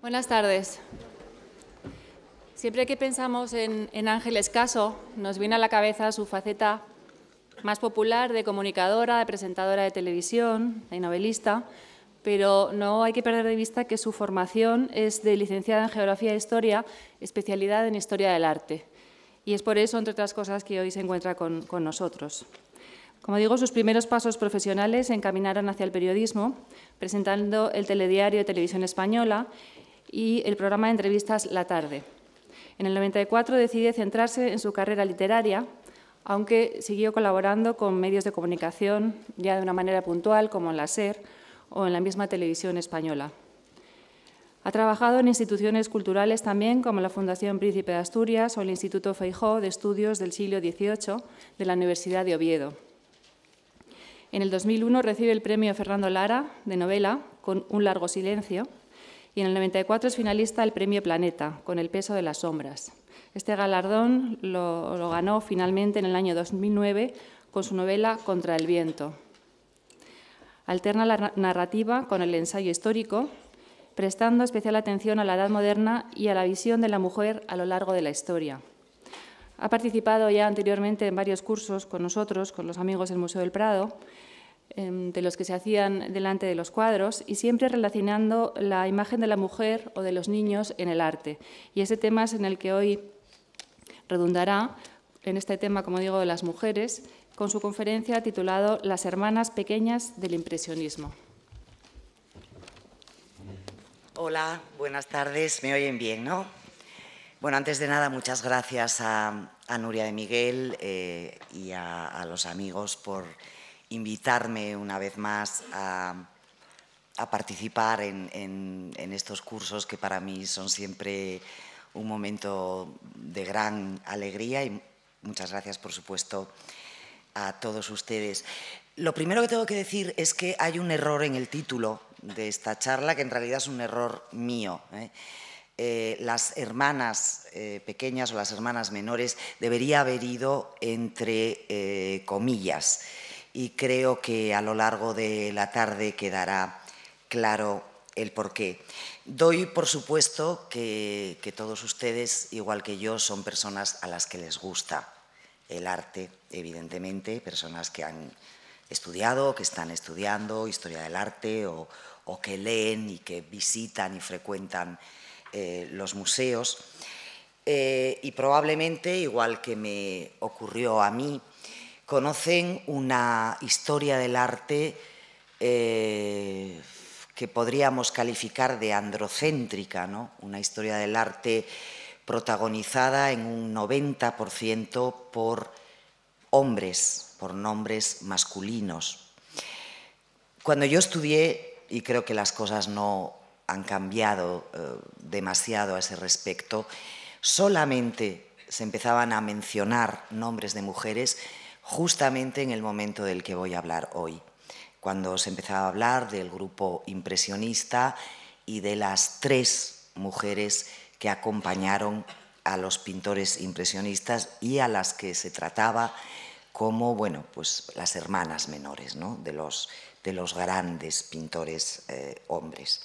Buenas tardes. Siempre que pensamos en, Ángel Escaso, nos viene a la cabeza su faceta más popular de comunicadora, de presentadora de televisión, de novelista, pero no hay que perder de vista que su formación es de licenciada en Geografía e Historia, especialidad en Historia del Arte. Y es por eso, entre otras cosas, que hoy se encuentra con, con nosotros. Como digo, sus primeros pasos profesionales se encaminaron hacia el periodismo, presentando el telediario de Televisión Española y el programa de entrevistas La Tarde. En el 94 decide centrarse en su carrera literaria, aunque siguió colaborando con medios de comunicación ya de una manera puntual, como en la SER o en la misma televisión española. Ha trabajado en instituciones culturales también, como la Fundación Príncipe de Asturias o el Instituto Feijó de Estudios del Siglo XVIII de la Universidad de Oviedo. En el 2001 recibe el premio Fernando Lara de novela con Un largo silencio y en el 94 es finalista del Premio Planeta, con El peso de las sombras. Este galardón lo, ganó finalmente en el año 2009 con su novela Contra el viento. Alterna la narrativa con el ensayo histórico, prestando especial atención a la edad moderna y a la visión de la mujer a lo largo de la historia. Ha participado ya anteriormente en varios cursos con nosotros, con los amigos del Museo del Prado, Em, de los que se hacían delante de los cuadros y siempre relacionando la imagen de la mujer o de los niños en el arte. Y ese tema es en el que hoy redundará, en este tema, como digo, de las mujeres, con su conferencia titulado Las hermanas pequeñas del impresionismo. Hola, buenas tardes, me oyen bien, ¿no? Bueno, antes de nada, muchas gracias a, Nuria de Miguel eh, y a los amigos por invitarme una vez más a, participar en, estos cursos que para mí son siempre un momento de gran alegría y muchas gracias, por supuesto, a todos ustedes. Lo primero que tengo que decir es que hay un error en el título de esta charla, que en realidad es un error mío. ¿eh? Eh, las hermanas eh, pequeñas o las hermanas menores debería haber ido entre comillas y creo que a lo largo de la tarde quedará claro el porqué. Doy por supuesto que, todos ustedes, igual que yo, son personas a las que les gusta el arte, evidentemente, personas que han estudiado, que están estudiando historia del arte o, que leen y que visitan y frecuentan eh, los museos. Eh, y probablemente, igual que me ocurrió a mí, conocen una historia del arte eh, que podríamos calificar de androcéntrica, una historia del arte protagonizada en un 90% por hombres, por nombres masculinos. Cuando yo estudié, y creo que las cosas no han cambiado eh, demasiado a ese respecto, solamente se empezaban a mencionar nombres de mujeres justamente en el momento del que voy a hablar hoy, cuando se empezaba a hablar del grupo impresionista y de las tres mujeres que acompañaron a los pintores impresionistas y a las que se trataba como bueno, pues las hermanas menores ¿no? de, los, grandes pintores eh, hombres.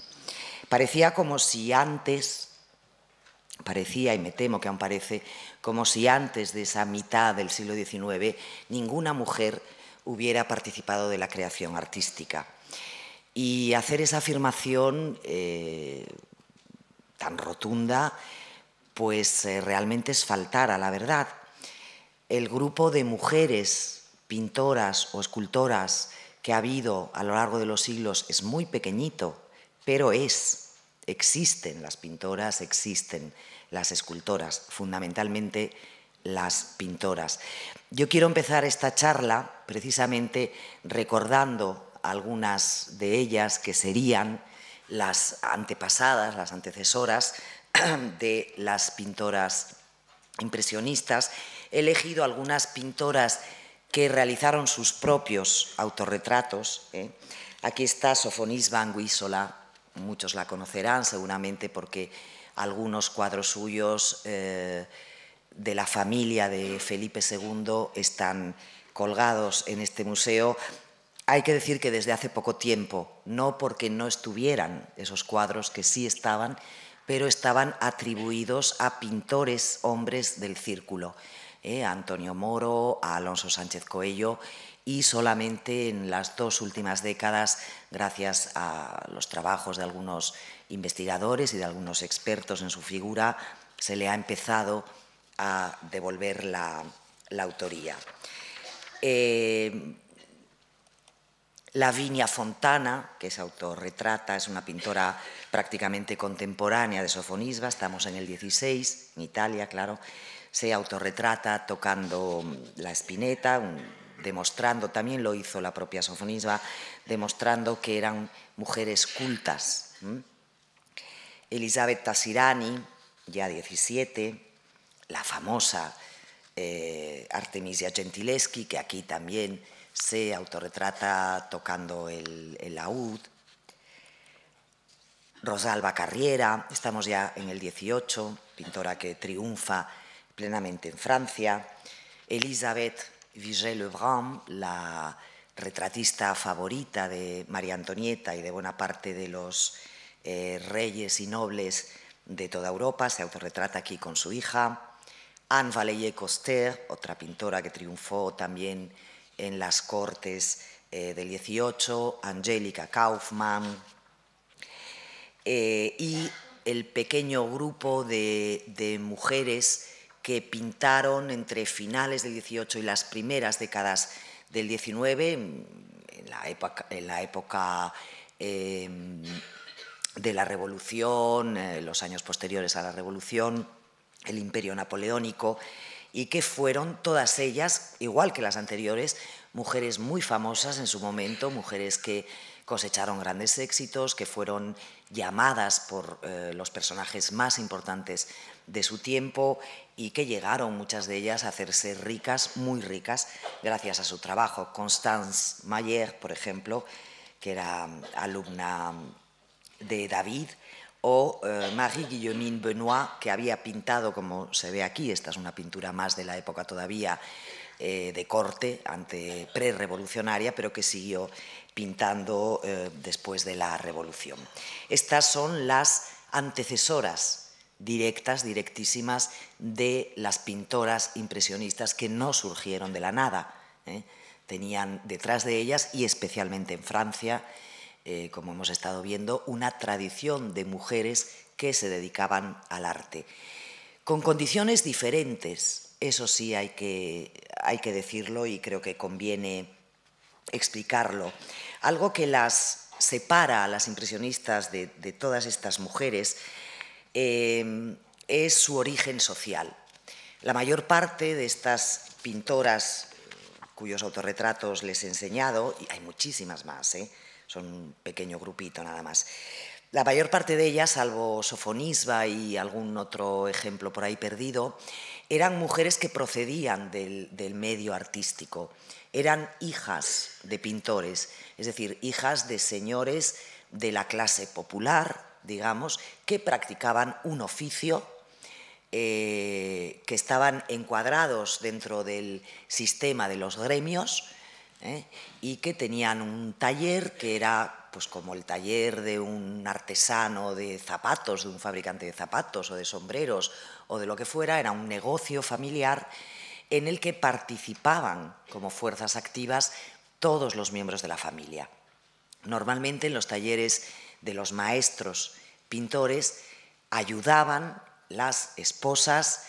Parecía como si antes, parecía y me temo que aún parece, como si antes de esa mitad del siglo XIX ninguna mujer hubiera participado de la creación artística. Y hacer esa afirmación eh, tan rotunda, pues eh, realmente es faltar a la verdad. El grupo de mujeres pintoras o escultoras que ha habido a lo largo de los siglos es muy pequeñito, pero es, existen las pintoras, existen las escultoras, fundamentalmente las pintoras. Yo quiero empezar esta charla precisamente recordando algunas de ellas que serían las antepasadas, las antecesoras de las pintoras impresionistas. He elegido algunas pintoras que realizaron sus propios autorretratos. ¿eh? Aquí está Sofonis Van muchos la conocerán seguramente porque algunos cuadros suyos eh, de la familia de Felipe II están colgados en este museo. Hay que decir que desde hace poco tiempo, no porque no estuvieran esos cuadros que sí estaban, pero estaban atribuidos a pintores hombres del círculo, a ¿eh? Antonio Moro, a Alonso Sánchez Coello, y solamente en las dos últimas décadas, gracias a los trabajos de algunos investigadores y de algunos expertos en su figura, se le ha empezado a devolver la, autoría. La eh, Lavinia Fontana, que es autorretrata, es una pintora prácticamente contemporánea de sofonisba, estamos en el 16, en Italia, claro, se autorretrata tocando la espineta, demostrando, también lo hizo la propia sofonisba, demostrando que eran mujeres cultas. Elizabeth Tassirani, ya 17, la famosa eh, Artemisia Gentileschi, que aquí también se autorretrata tocando el, el laúd, Rosalba Carriera, estamos ya en el 18, pintora que triunfa plenamente en Francia, Elizabeth Vigée-Lebrun, la retratista favorita de María Antonieta y de buena parte de los eh, reyes y nobles de toda Europa, se autorretrata aquí con su hija. Anne Valéye coster otra pintora que triunfó también en las cortes eh, del 18, Angélica Kaufmann, eh, y el pequeño grupo de, mujeres que pintaron entre finales del 18 y las primeras décadas del 19, en la época, em, de la Revolución, eh, los años posteriores a la Revolución, el Imperio Napoleónico, y que fueron todas ellas, igual que las anteriores, mujeres muy famosas en su momento, mujeres que cosecharon grandes éxitos, que fueron llamadas por eh, los personajes más importantes de su tiempo y que llegaron muchas de ellas a hacerse ricas, muy ricas, gracias a su trabajo. Constance Mayer, por ejemplo, que era mm, alumna mm, de David o eh, Marie-Guillaume Benoit, que había pintado, como se ve aquí, esta es una pintura más de la época todavía eh, de corte ante pre-revolucionaria, pero que siguió pintando eh, después de la revolución. Estas son las antecesoras directas, directísimas, de las pintoras impresionistas que no surgieron de la nada. Tenían detrás de ellas, y especialmente en Francia, eh, como hemos estado viendo, una tradición de mujeres que se dedicaban al arte, con condiciones diferentes, eso sí hay que, decirlo y creo que conviene explicarlo. Algo que las separa a las impresionistas de, todas estas mujeres eh, es su origen social. La mayor parte de estas pintoras cuyos autorretratos les he enseñado, y hay muchísimas más, ¿eh? son un pequeño grupito nada más. La mayor parte de ellas, salvo Sofonisba y algún otro ejemplo por ahí perdido, eran mujeres que procedían del, medio artístico, eran hijas de pintores, es decir, hijas de señores de la clase popular, digamos, que practicaban un oficio eh, que estaban encuadrados dentro del sistema de los gremios ¿eh? y que tenían un taller que era pues como el taller de un artesano de zapatos, de un fabricante de zapatos o de sombreros o de lo que fuera, era un negocio familiar en el que participaban como fuerzas activas todos los miembros de la familia. Normalmente en los talleres de los maestros pintores ayudaban las esposas,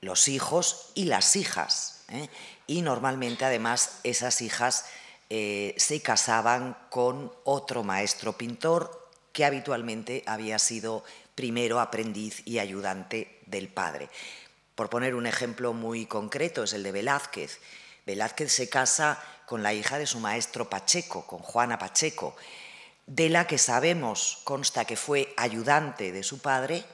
los hijos y las hijas ¿eh? Y normalmente, además, esas hijas eh, se casaban con otro maestro pintor que habitualmente había sido primero aprendiz y ayudante del padre. Por poner un ejemplo muy concreto, es el de Velázquez. Velázquez se casa con la hija de su maestro Pacheco, con Juana Pacheco, de la que sabemos, consta que fue ayudante de su padre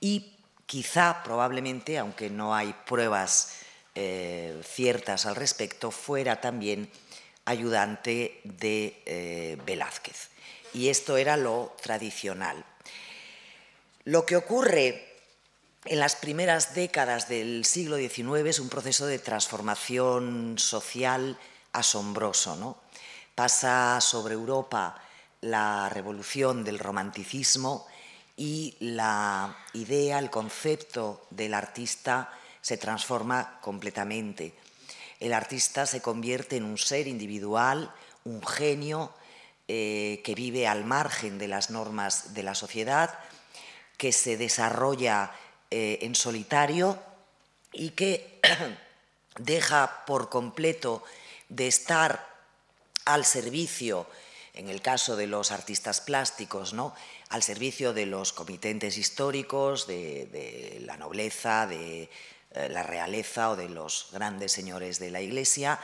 y quizá, probablemente, aunque no hay pruebas eh, ciertas al respecto, fuera también ayudante de eh, Velázquez. Y esto era lo tradicional. Lo que ocurre en las primeras décadas del siglo XIX es un proceso de transformación social asombroso. ¿no? Pasa sobre Europa la revolución del romanticismo y la idea, el concepto del artista se transforma completamente. El artista se convierte en un ser individual, un genio eh, que vive al margen de las normas de la sociedad, que se desarrolla eh, en solitario y que deja por completo de estar al servicio, en el caso de los artistas plásticos, ¿no? al servicio de los comitentes históricos, de, de la nobleza, de, eh, la realeza o de los grandes señores de la Iglesia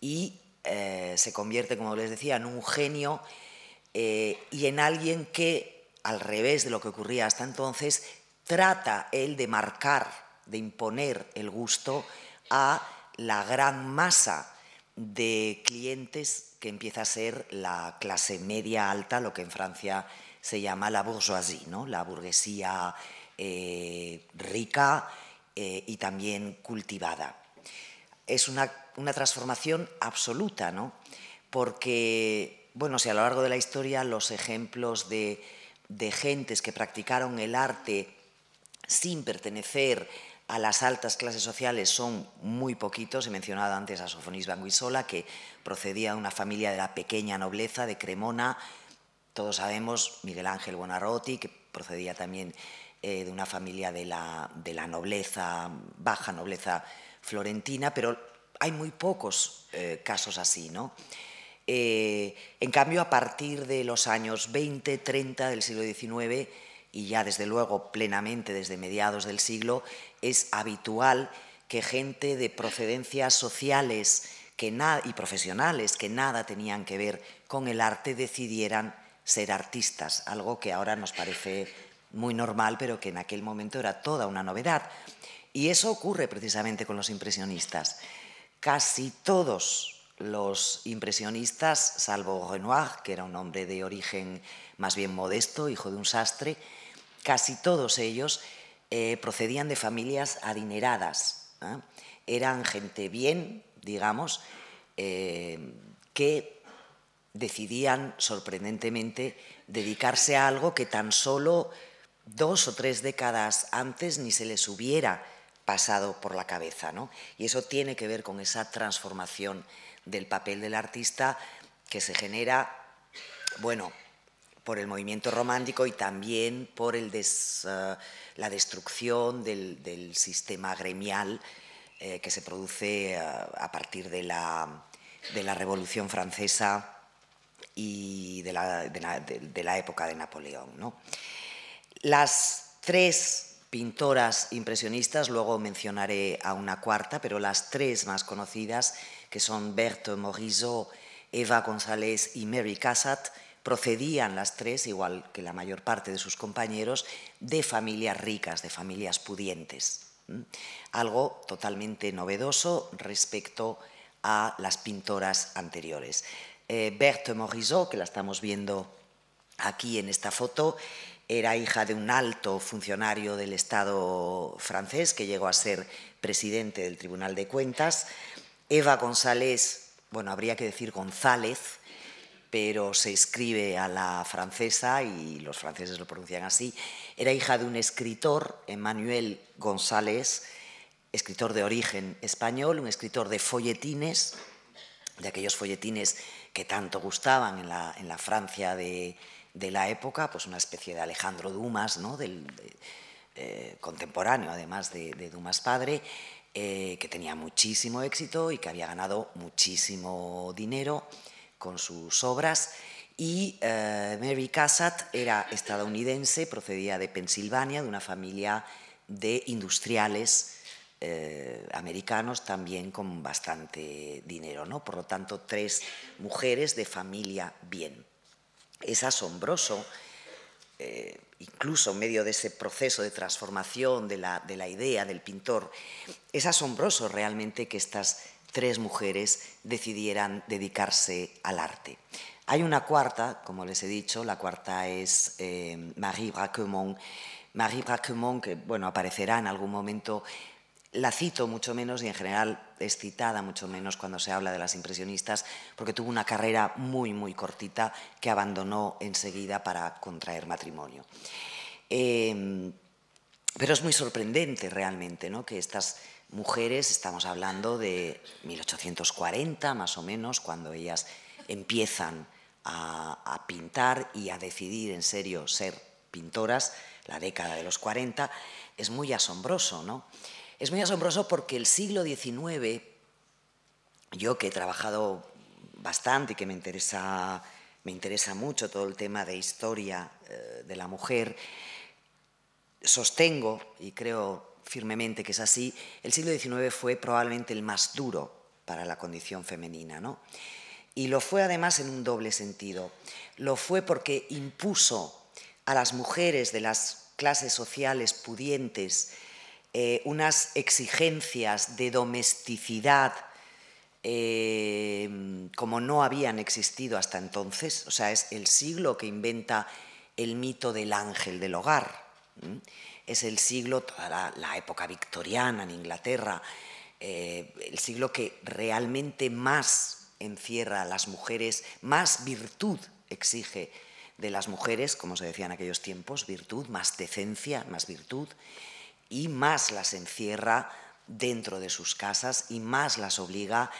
y eh, se convierte, como les decía, en un genio eh, y en alguien que, al revés de lo que ocurría hasta entonces, trata él de marcar, de imponer el gusto a la gran masa de clientes que empieza a ser la clase media alta, lo que en Francia se llama la bourgeoisie, la burguesía rica, eh, y también cultivada. Es una, transformación absoluta, ¿no? porque bueno, si a lo largo de la historia los ejemplos de, gentes que practicaron el arte sin pertenecer a las altas clases sociales son muy poquitos. He mencionado antes a Sofonisba Banguisola, que procedía de una familia de la pequeña nobleza de Cremona. Todos sabemos Miguel Ángel Buonarroti, que procedía también eh, de una familia de la, nobleza, baja nobleza florentina, pero hay muy pocos eh, casos así, eh, en cambio, a partir de los años 20, 30 del siglo XIX y ya desde luego plenamente desde mediados del siglo, es habitual que gente de procedencias sociales que y profesionales que nada tenían que ver con el arte decidieran ser artistas, algo que ahora nos parece muy normal, pero que en aquel momento era toda una novedad. Y eso ocurre precisamente con los impresionistas. Casi todos los impresionistas, salvo Renoir, que era un hombre de origen más bien modesto, hijo de un sastre, casi todos ellos eh, procedían de familias adineradas. ¿eh? Eran gente bien, digamos, eh, que decidían sorprendentemente dedicarse a algo que tan solo dos o tres décadas antes ni se les hubiera pasado por la cabeza. ¿no? Y eso tiene que ver con esa transformación del papel del artista que se genera, bueno, por el movimiento romántico y también por eh, la destrucción del, sistema gremial eh, que se produce eh, a partir de la, Revolución Francesa y de la, de la época de Napoleón. ¿no? Las tres pintoras impresionistas, luego mencionaré a una cuarta, pero las tres más conocidas, que son Berthe Morisot, Eva González y Mary Cassatt, procedían las tres, igual que la mayor parte de sus compañeros, de familias ricas, de familias pudientes. ¿Mm? Algo totalmente novedoso respecto a las pintoras anteriores. Eh, Berthe Morisot, que la estamos viendo aquí en esta foto, era hija de un alto funcionario del Estado francés que llegó a ser presidente del Tribunal de Cuentas. Eva González, bueno, habría que decir González, pero se escribe a la francesa y los franceses lo pronuncian así. Era hija de un escritor, Emmanuel González, escritor de origen español, un escritor de folletines, de aquellos folletines que tanto gustaban en la, en la Francia de de la época, pues una especie de Alejandro Dumas, ¿no? Del, eh, contemporáneo, además de, Dumas padre, eh, que tenía muchísimo éxito y que había ganado muchísimo dinero con sus obras. Y eh, Mary Cassatt era estadounidense, procedía de Pensilvania, de una familia de industriales americanos también con bastante dinero, ¿no? Por lo tanto, tres mujeres de familia bien es asombroso, eh, incluso en medio de ese proceso de transformación de la, idea del pintor, es asombroso realmente que estas tres mujeres decidieran dedicarse al arte. Hay una cuarta, como les he dicho, la cuarta es eh, Marie Braquemont. Marie que bueno, aparecerá en algún momento la cito mucho menos y en general es citada mucho menos cuando se habla de las impresionistas, porque tuvo una carrera muy, muy cortita que abandonó enseguida para contraer matrimonio. Em, pero es muy sorprendente realmente ¿no? que estas mujeres, estamos hablando de 1840 más o menos, cuando ellas empiezan a, a pintar y a decidir en serio ser pintoras, la década de los 40, es muy asombroso, ¿no? Es muy asombroso porque el siglo XIX, yo que he trabajado bastante y que me interesa, me interesa mucho todo el tema de historia eh, de la mujer, sostengo y creo firmemente que es así, el siglo XIX fue probablemente el más duro para la condición femenina. ¿no? Y lo fue además en un doble sentido. Lo fue porque impuso a las mujeres de las clases sociales pudientes eh, unas exigencias de domesticidad eh, como no habían existido hasta entonces. O sea, es el siglo que inventa el mito del ángel del hogar. Es el siglo, toda la, época victoriana en Inglaterra, eh, el siglo que realmente más encierra a las mujeres, más virtud exige de las mujeres, como se decía en aquellos tiempos, virtud, más decencia, más virtud y más las encierra dentro de sus casas y más las obliga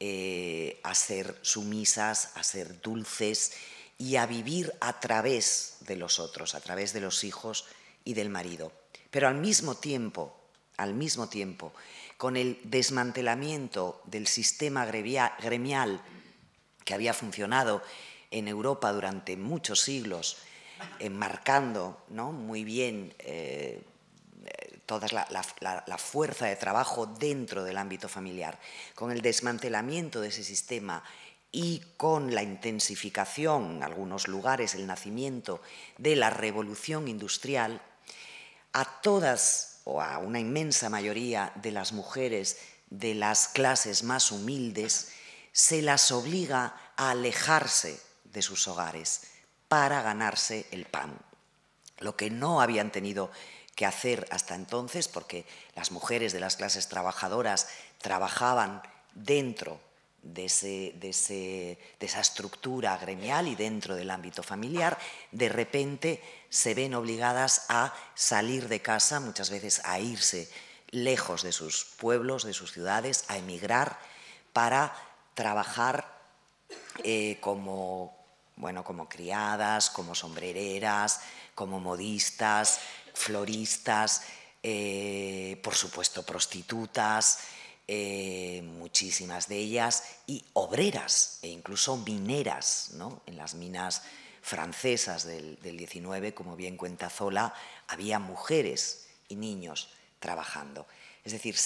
eh, a ser sumisas, a ser dulces y a vivir a través de los otros, a través de los hijos y del marido. Pero al mismo tiempo, al mismo tiempo, con el desmantelamiento del sistema gremial que había funcionado en Europa durante muchos siglos, enmarcando eh, ¿no? muy bien eh, toda la, fuerza de trabajo dentro del ámbito familiar, con el desmantelamiento de ese sistema y con la intensificación, en algunos lugares, el nacimiento de la revolución industrial, a todas o a una inmensa mayoría de las mujeres de las clases más humildes se las obliga a alejarse de sus hogares para ganarse el pan, lo que no habían tenido que hacer hasta entonces, porque las mujeres de las clases trabajadoras trabajaban dentro de, ese, de, esa estructura gremial y dentro del ámbito familiar, de repente se ven obligadas a salir de casa, muchas veces a irse lejos de sus pueblos, de sus ciudades, a emigrar para trabajar eh, como, bueno, como criadas, como sombrereras, como modistas, floristas, eh, por supuesto prostitutas, eh, muchísimas de ellas, y obreras e incluso mineras, en las minas francesas del, del como bien cuenta Zola, había mujeres y niños trabajando. Es decir,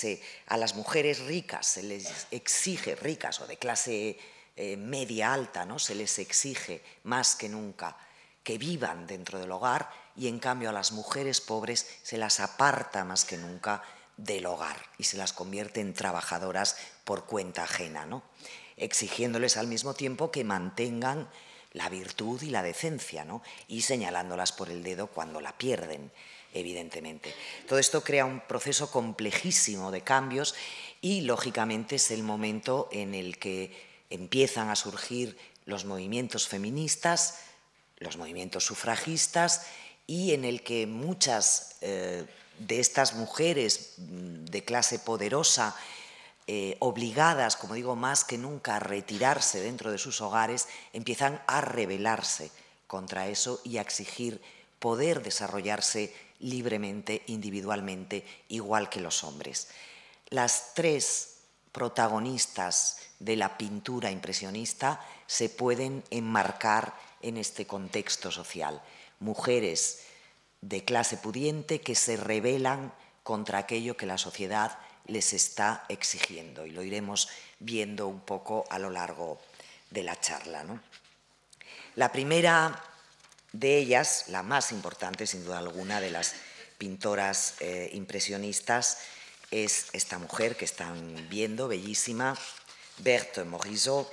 a las mujeres ricas se les exige, ricas o de clase eh, media alta, ¿no? se les exige más que nunca que vivan dentro del hogar y en cambio a las mujeres pobres se las aparta más que nunca del hogar y se las convierte en trabajadoras por cuenta ajena, ¿no? exigiéndoles al mismo tiempo que mantengan la virtud y la decencia y señalándolas por el dedo cuando la pierden, evidentemente. Todo esto crea un proceso complejísimo de cambios y, lógicamente, es el momento en el que empiezan a surgir los movimientos feministas, los movimientos sufragistas y en el que muchas eh, de estas mujeres mm, de clase poderosa, eh, obligadas, como digo, más que nunca a retirarse dentro de sus hogares, empiezan a rebelarse contra eso y a exigir poder desarrollarse libremente, individualmente, igual que los hombres. Las tres protagonistas de la pintura impresionista se pueden enmarcar en este contexto social mujeres de clase pudiente que se rebelan contra aquello que la sociedad les está exigiendo. Y lo iremos viendo un poco a lo largo de la charla. La primera de ellas, la más importante sin duda alguna de las pintoras eh, impresionistas, es esta mujer que están viendo, bellísima, Berthe Morisot,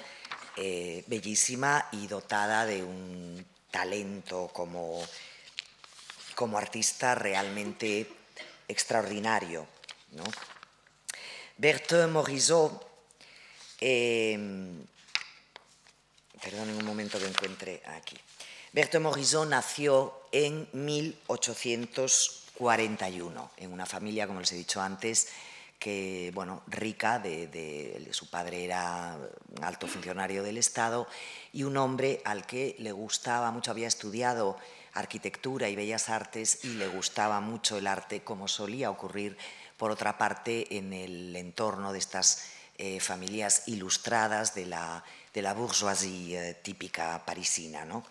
eh, bellísima y dotada de un talento, como, como artista realmente extraordinario. ¿no? Berthe Morisot, em, perdón en un momento que aquí. nació en 1841, en una familia, como les he dicho antes, que, bueno, rica, de, su padre era un alto funcionario del Estado y un hombre al que le gustaba mucho, había estudiado arquitectura y bellas artes y le gustaba mucho el arte, como solía ocurrir, por otra parte, en el entorno de estas eh, familias ilustradas de la, de la bourgeoisie eh, típica parisina. ¿no?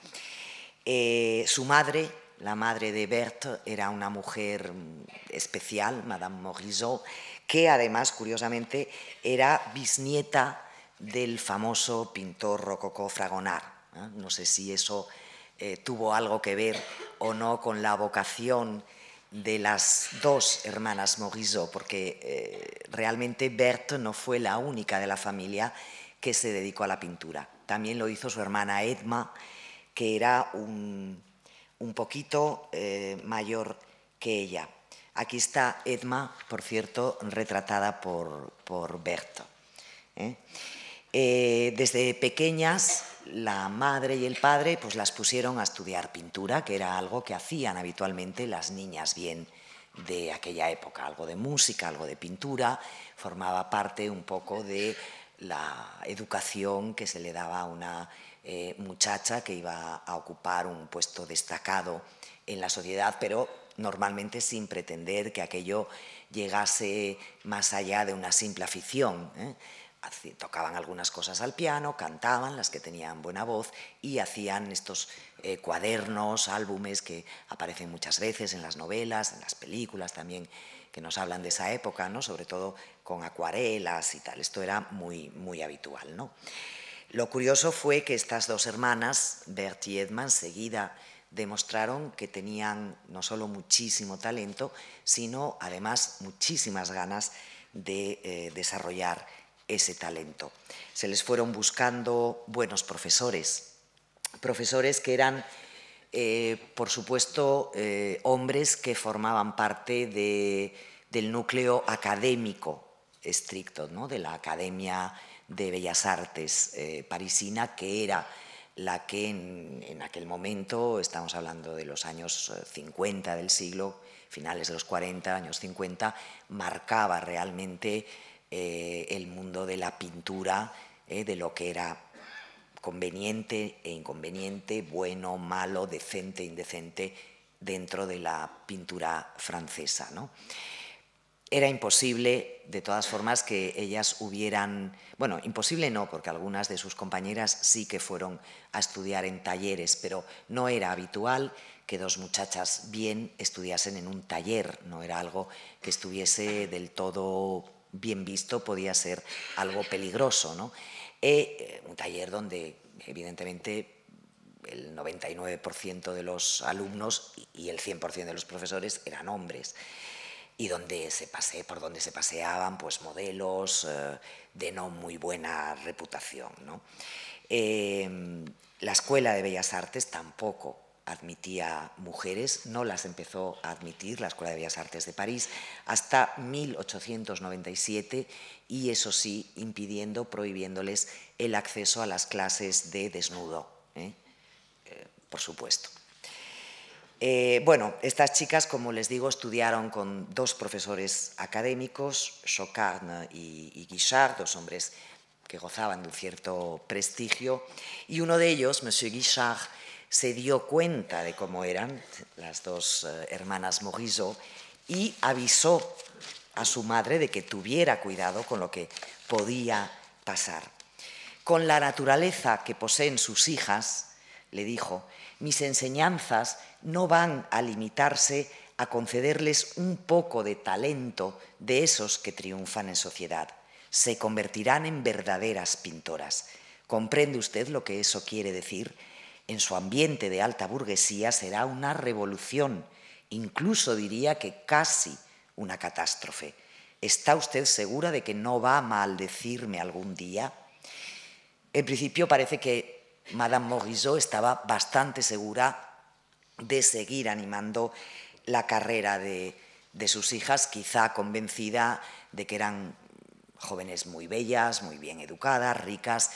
Eh, su madre, la madre de Berthe, era una mujer mm, especial, Madame Morisot, que además, curiosamente, era bisnieta del famoso pintor rococó Fragonard. ¿eh? No sé si eso eh, tuvo algo que ver o no con la vocación de las dos hermanas Morisot, porque eh, realmente Berthe no fue la única de la familia que se dedicó a la pintura. También lo hizo su hermana Edma, que era un, poquito mayor que ella. Aquí está Edma, por cierto, retratada por, por eh, desde pequeñas la madre y el padre pues las pusieron a estudiar pintura, que era algo que hacían habitualmente las niñas bien de aquella época, algo de música, algo de pintura, formaba parte un poco de la educación que se le daba a una eh, muchacha que iba a ocupar un puesto destacado en la sociedad, pero normalmente sin pretender que aquello llegase más allá de una simple afición. ¿eh? tocaban algunas cosas al piano, cantaban las que tenían buena voz y hacían estos eh, cuadernos, álbumes que aparecen muchas veces en las novelas, en las películas también que nos hablan de esa época, sobre todo con acuarelas y tal. Esto era muy, muy habitual. Lo curioso fue que estas dos hermanas, Bertie y Edman, seguida demostraron que tenían no solo muchísimo talento, sino además muchísimas ganas de eh, desarrollar ese talento. Se les fueron buscando buenos profesores, profesores que eran, eh, por supuesto, eh, hombres que formaban parte del núcleo académico estricto, ¿no? de la Academia de Bellas Artes eh, parisina, que era la que en, en, aquel momento, estamos hablando de los años 50 del siglo, finales de los 40, años 50, marcaba realmente eh, el mundo de la pintura, eh, de lo que era conveniente e inconveniente, bueno, malo, decente, indecente, dentro de la pintura francesa. ¿no? Era imposible, de todas formas, que ellas hubieran, bueno, imposible no, porque algunas de sus compañeras sí que fueron a estudiar en talleres, pero no era habitual que dos muchachas bien estudiasen en un taller, no era algo que estuviese del todo bien visto podía ser algo peligroso. Eh, un taller donde evidentemente el 99% de los alumnos y el 100% de los profesores eran hombres y donde se por donde se paseaban pues modelos eh, de no muy buena reputación. ¿no? Eh, la Escuela de Bellas Artes tampoco admitía mujeres, no las empezó a admitir la Escuela de Bellas Artes de París hasta 1897 y eso sí, impidiendo, prohibiéndoles el acceso a las clases de desnudo, ¿eh? Eh, por supuesto. Eh, bueno, estas chicas, como les digo, estudiaron con dos profesores académicos, Chocard y, y Guichard, dos hombres que gozaban de un cierto prestigio, y uno de ellos, Monsieur Guichard, se dio cuenta de cómo eran las dos eh, hermanas Morisot y avisó a su madre de que tuviera cuidado con lo que podía pasar. Con la naturaleza que poseen sus hijas, le dijo, mis enseñanzas no van a limitarse a concederles un poco de talento de esos que triunfan en sociedad. Se convertirán en verdaderas pintoras. ¿Comprende usted lo que eso quiere decir? en su ambiente de alta burguesía será una revolución, incluso diría que casi una catástrofe. ¿Está usted segura de que no va a maldecirme algún día? En principio parece que Madame Morisot estaba bastante segura de seguir animando la carrera de, de sus hijas, quizá convencida de que eran jóvenes muy bellas, muy bien educadas, ricas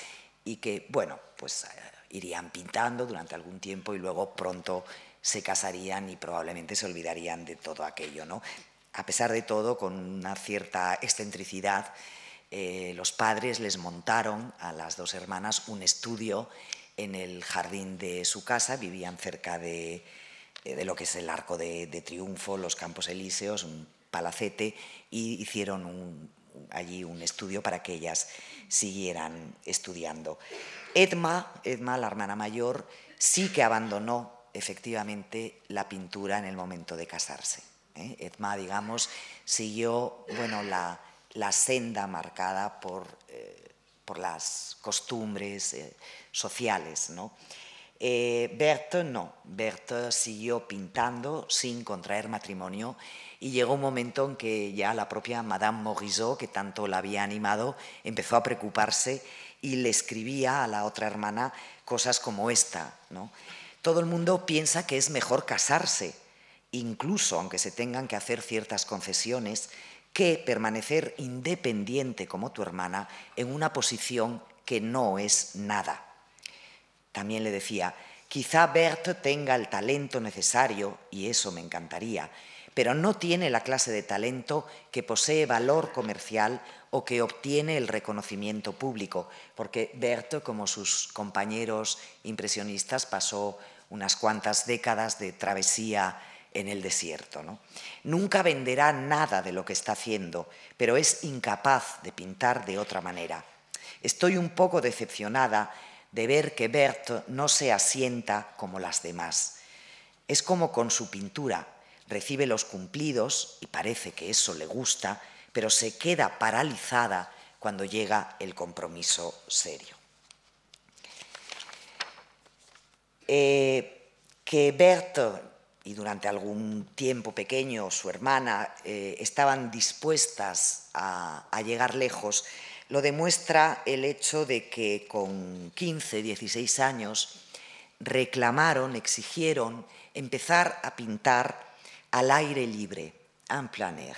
y que, bueno, pues eh, irían pintando durante algún tiempo y luego pronto se casarían y probablemente se olvidarían de todo aquello, A pesar de todo, con una cierta excentricidad, eh, los padres les montaron a las dos hermanas un estudio en el jardín de su casa, vivían cerca de, eh, lo que es el Arco de, Triunfo, los Campos Elíseos, un palacete, y hicieron allí un estudio para que ellas siguieran estudiando. Edma, Edma, la hermana mayor, sí que abandonó efectivamente la pintura en el momento de casarse. ¿eh? Edma, digamos, siguió bueno, la, senda marcada por, eh, las costumbres eh, sociales. ¿no? Berthe no, Berthe siguió pintando sin contraer matrimonio y llegó un momento en que ya la propia Madame Morisot, que tanto la había animado, empezó a preocuparse y le escribía a la otra hermana cosas como esta. ¿no? Todo el mundo piensa que es mejor casarse, incluso aunque se tengan que hacer ciertas concesiones, que permanecer independiente como tu hermana en una posición que no es nada. También le decía, quizá Bert tenga el talento necesario, y eso me encantaría, pero no tiene la clase de talento que posee valor comercial o que obtiene el reconocimiento público, porque Berthe, como sus compañeros impresionistas, pasó unas cuantas décadas de travesía en el desierto. Nunca venderá nada de lo que está haciendo, pero es incapaz de pintar de otra manera. Estoy un poco decepcionada de ver que Berthe no se asienta como las demás. Es como con su pintura, recibe los cumplidos y parece que eso le gusta, pero se queda paralizada cuando llega el compromiso serio. Eh, que Berthe y durante algún tiempo pequeño su hermana eh, estaban dispuestas a, a llegar lejos, lo demuestra el hecho de que con 15, 16 años reclamaron, exigieron empezar a pintar al aire libre, en plein air.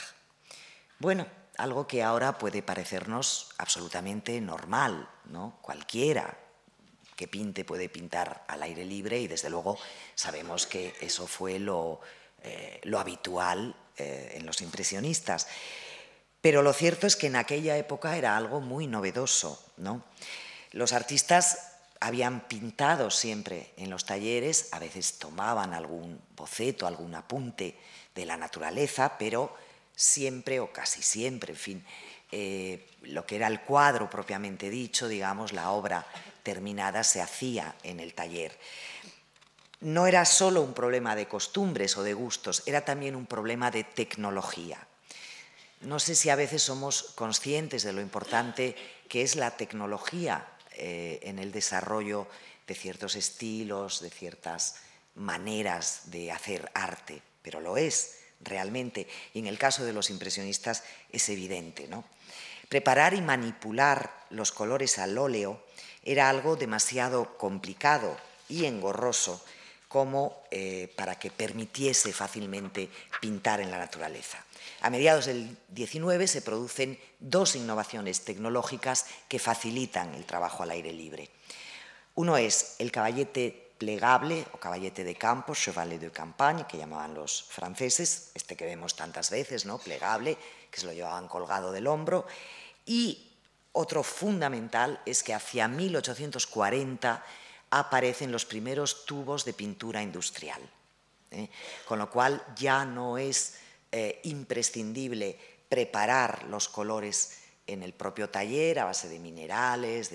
Bueno, algo que ahora puede parecernos absolutamente normal, ¿no? Cualquiera que pinte puede pintar al aire libre y desde luego sabemos que eso fue lo, eh, habitual eh, en los impresionistas. Pero lo cierto es que en aquella época era algo muy novedoso, ¿no? Los artistas habían pintado siempre en los talleres, a veces tomaban algún boceto, algún apunte de la naturaleza, pero siempre o casi siempre, en fin, eh, lo que era el cuadro propiamente dicho, digamos, la obra terminada se hacía en el taller. No era solo un problema de costumbres o de gustos, era también un problema de tecnología. No sé si a veces somos conscientes de lo importante que es la tecnología eh, en el desarrollo de ciertos estilos, de ciertas maneras de hacer arte, pero lo es realmente. Y en el caso de los impresionistas es evidente. ¿no? Preparar y manipular los colores al óleo era algo demasiado complicado y engorroso como eh, para que permitiese fácilmente pintar en la naturaleza. A mediados del 19 se producen dos innovaciones tecnológicas que facilitan el trabajo al aire libre. Uno es el caballete plegable o caballete de campo, chevalet de campagne, que llamaban los franceses, este que vemos tantas veces, ¿no? plegable, que se lo llevaban colgado del hombro. Y otro fundamental es que hacia 1840 aparecen los primeros tubos de pintura industrial, ¿eh? con lo cual ya no es eh, imprescindible preparar los colores en el propio taller a base de minerales,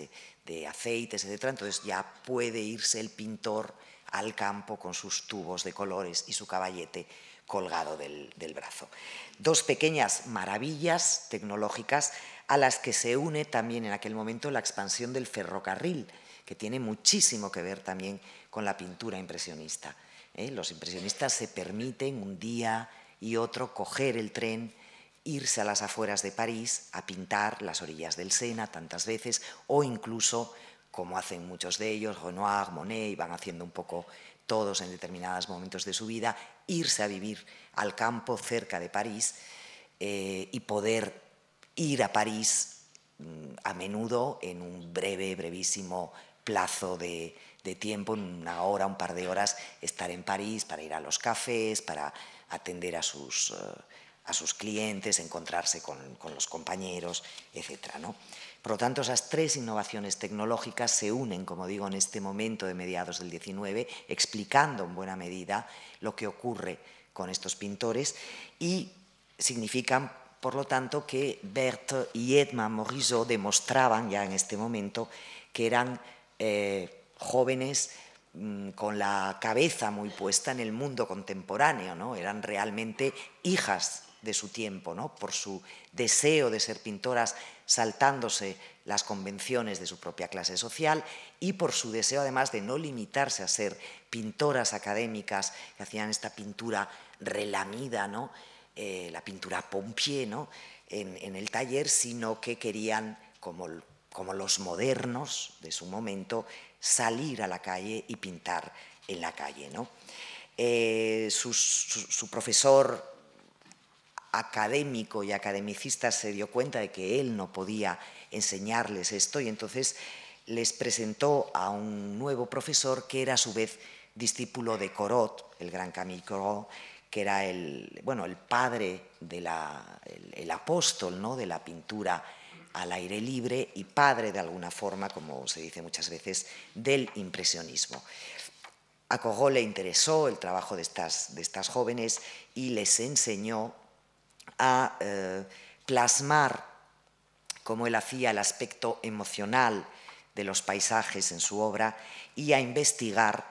de, aceites, etc. Entonces ya puede irse el pintor al campo con sus tubos de colores y su caballete colgado del, brazo. Dos pequeñas maravillas tecnológicas a las que se une también en aquel momento la expansión del ferrocarril, que tiene muchísimo que ver también con la pintura impresionista. ¿eh? Los impresionistas se permiten un día y otro coger el tren, irse a las afueras de París a pintar las orillas del Sena tantas veces o incluso, como hacen muchos de ellos, Renoir, Monet, y van haciendo un poco todos en determinados momentos de su vida, irse a vivir al campo cerca de París eh, y poder ir a París mm, a menudo en un breve, brevísimo plazo de, de tiempo, en una hora, un par de horas, estar en París para ir a los cafés, para atender eh, a sus, clientes, encontrarse con, los compañeros, etc. ¿no? Por lo tanto, esas tres innovaciones tecnológicas se unen, como digo, en este momento de mediados del 19, explicando en buena medida lo que ocurre con estos pintores y significan, por lo tanto, que Berthe y Edmond Morisot demostraban ya en este momento que eran eh, jóvenes Mm, con la cabeza muy puesta en el mundo contemporáneo, ¿no? Eran realmente hijas de su tiempo, ¿no? Por su deseo de ser pintoras saltándose las convenciones de su propia clase social y por su deseo además de no limitarse a ser pintoras académicas que hacían esta pintura relamida, ¿no? Eh, la pintura pompier en, el taller, sino que querían, como los modernos de su momento, salir a la calle y pintar en la calle. ¿no? Eh, su, profesor académico y academicista se dio cuenta de que él no podía enseñarles esto y entonces les presentó a un nuevo profesor que era a su vez discípulo de Corot, el gran Camille Corot, que era el, bueno, el padre, de el apóstol ¿no? de la pintura al aire libre y padre de alguna forma, como se dice muchas veces, del impresionismo. A Cogó le interesó el trabajo de estas, de estas jóvenes y les enseñó a eh, plasmar, como él hacía, el aspecto emocional de los paisajes en su obra y a investigar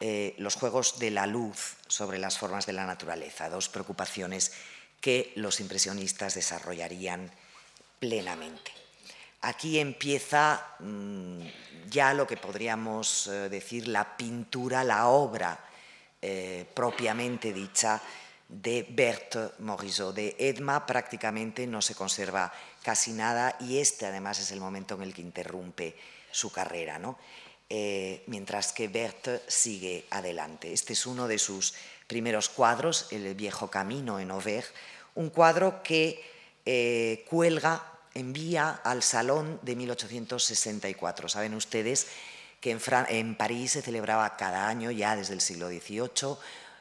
eh, los juegos de la luz sobre las formas de la naturaleza, dos preocupaciones que los impresionistas desarrollarían plenamente. Aquí empieza mm, ya lo que podríamos eh, decir la pintura, la obra eh, propiamente dicha de Berthe Morisot. De Edma prácticamente no se conserva casi nada y este además es el momento en el que interrumpe su carrera, eh, mientras que Berthe sigue adelante. Este es uno de sus primeros cuadros, El viejo camino en Auvergne, un cuadro que cuelga envía al Salón de 1864. Saben ustedes que en, París se celebraba cada año, ya desde el siglo XVIII,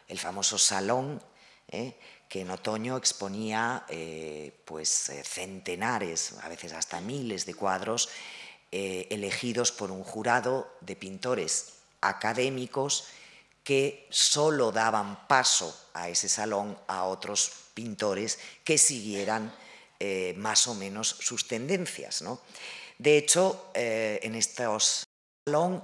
el famoso Salón, ¿eh? que en otoño exponía eh, pues, eh, centenares, a veces hasta miles de cuadros, elegidos por un jurado de pintores académicos que solo daban paso a ese salón a otros pintores que siguieran eh, más o menos sus tendencias. De hecho, eh, en estos salón,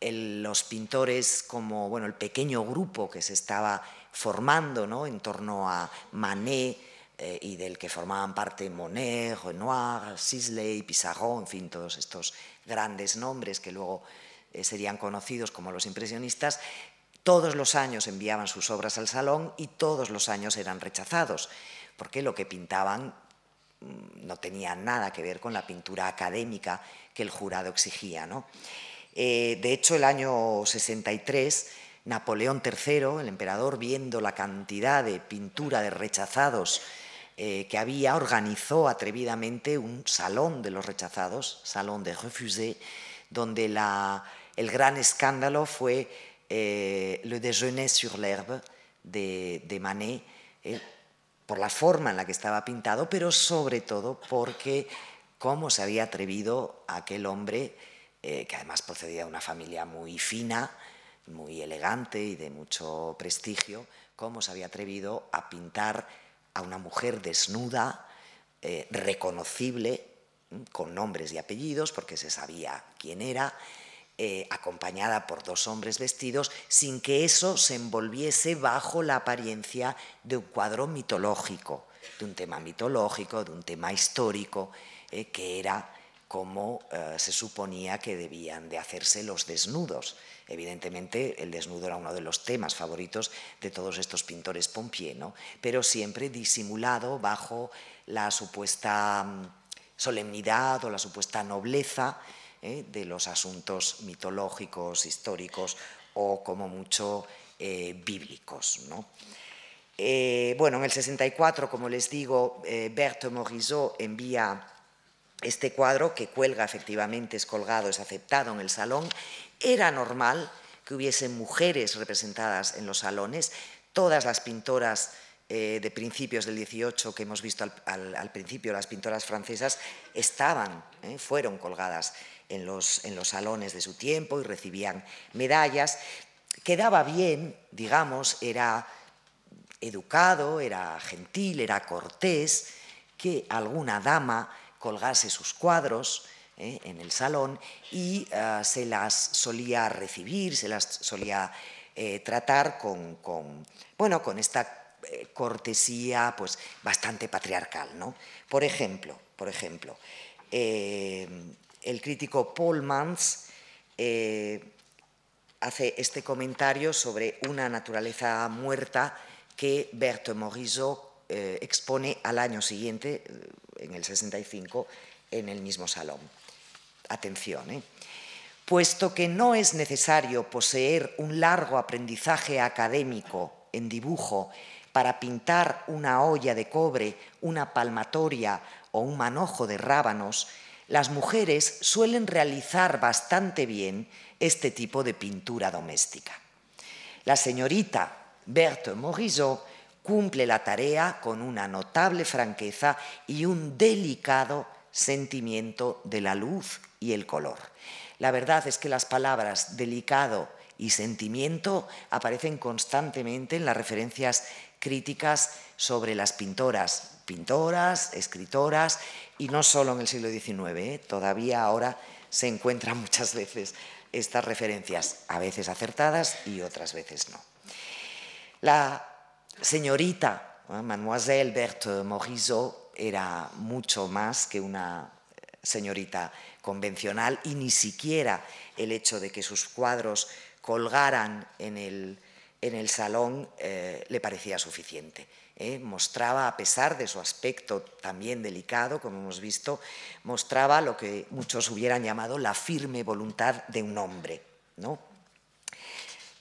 los pintores como bueno, el pequeño grupo que se estaba formando ¿no? en torno a Manet, eh, y del que formaban parte Monet, Renoir, Sisley, Pissarro, en fin, todos estos grandes nombres que luego serían conocidos como los impresionistas, todos los años enviaban sus obras al salón y todos los años eran rechazados, porque lo que pintaban no tenía nada que ver con la pintura académica que el jurado exigía. ¿no? Eh, de hecho, el año 63, Napoleón III, el emperador, viendo la cantidad de pintura de rechazados eh, que había, organizó atrevidamente un salón de los rechazados, salón de refusés, donde la, el gran escándalo fue eh, Le déjeuner sur l'herbe de Manet, por la forma en la que estaba pintado, pero sobre todo porque cómo se había atrevido aquel hombre, eh, que además procedía de una familia muy fina, muy elegante y de mucho prestigio, cómo se había atrevido a pintar a una mujer desnuda, eh, reconocible, mm, con nombres y apellidos, porque se sabía quién era, eh, acompañada por dos hombres vestidos, sin que eso se envolviese bajo la apariencia de un cuadro mitológico, de un tema mitológico, de un tema histórico, eh, que era como eh, se suponía que debían de hacerse los desnudos. Evidentemente, el desnudo era uno de los temas favoritos de todos estos pintores pompier, pero siempre disimulado bajo la supuesta mm, solemnidad o la supuesta nobleza ¿eh? de los asuntos mitológicos, históricos o como mucho eh, bíblicos. Eh, bueno, en el 64, como les digo, Berthe Morisot envía este cuadro que cuelga efectivamente, es colgado, es aceptado en el salón. Era normal que hubiesen mujeres representadas en los salones. Todas las pintoras eh, de principios del 18 que hemos visto al, principio, las pintoras francesas estaban, eh, fueron colgadas en los, en los salones de su tiempo y recibían medallas. Quedaba bien, digamos, era educado, era gentil, era cortés, que alguna dama colgase sus cuadros eh, en el salón y se las solía recibir, se las solía tratar con, con, bueno, con esta eh, cortesía pues, bastante patriarcal. ¿no? Por ejemplo, por ejemplo eh, el crítico Paul Mans eh, hace este comentario sobre una naturaleza muerta que Berthe Morisot expone al año siguiente, en el 65, en el mismo salón. Atención, Puesto que no es necesario poseer un largo aprendizaje académico en dibujo para pintar una olla de cobre, una palmatoria o un manojo de rábanos, las mujeres suelen realizar bastante bien este tipo de pintura doméstica. La señorita Berthe Morisot cumple la tarea con una notable franqueza y un delicado sentimiento de la luz y el color. La verdad es que las palabras delicado y sentimiento aparecen constantemente en las referencias críticas sobre las pintoras, pintoras, escritoras, y no solo en el siglo XIX, ¿eh? todavía ahora se encuentran muchas veces estas referencias, a veces acertadas y otras veces no. La señorita ¿eh? Mademoiselle Berthe Morisot era mucho más que una señorita convencional y ni siquiera el hecho de que sus cuadros colgaran en el en el salón eh, le parecía suficiente. ¿eh? Mostraba, a pesar de su aspecto también delicado, como hemos visto, mostraba lo que muchos hubieran llamado la firme voluntad de un hombre. ¿no?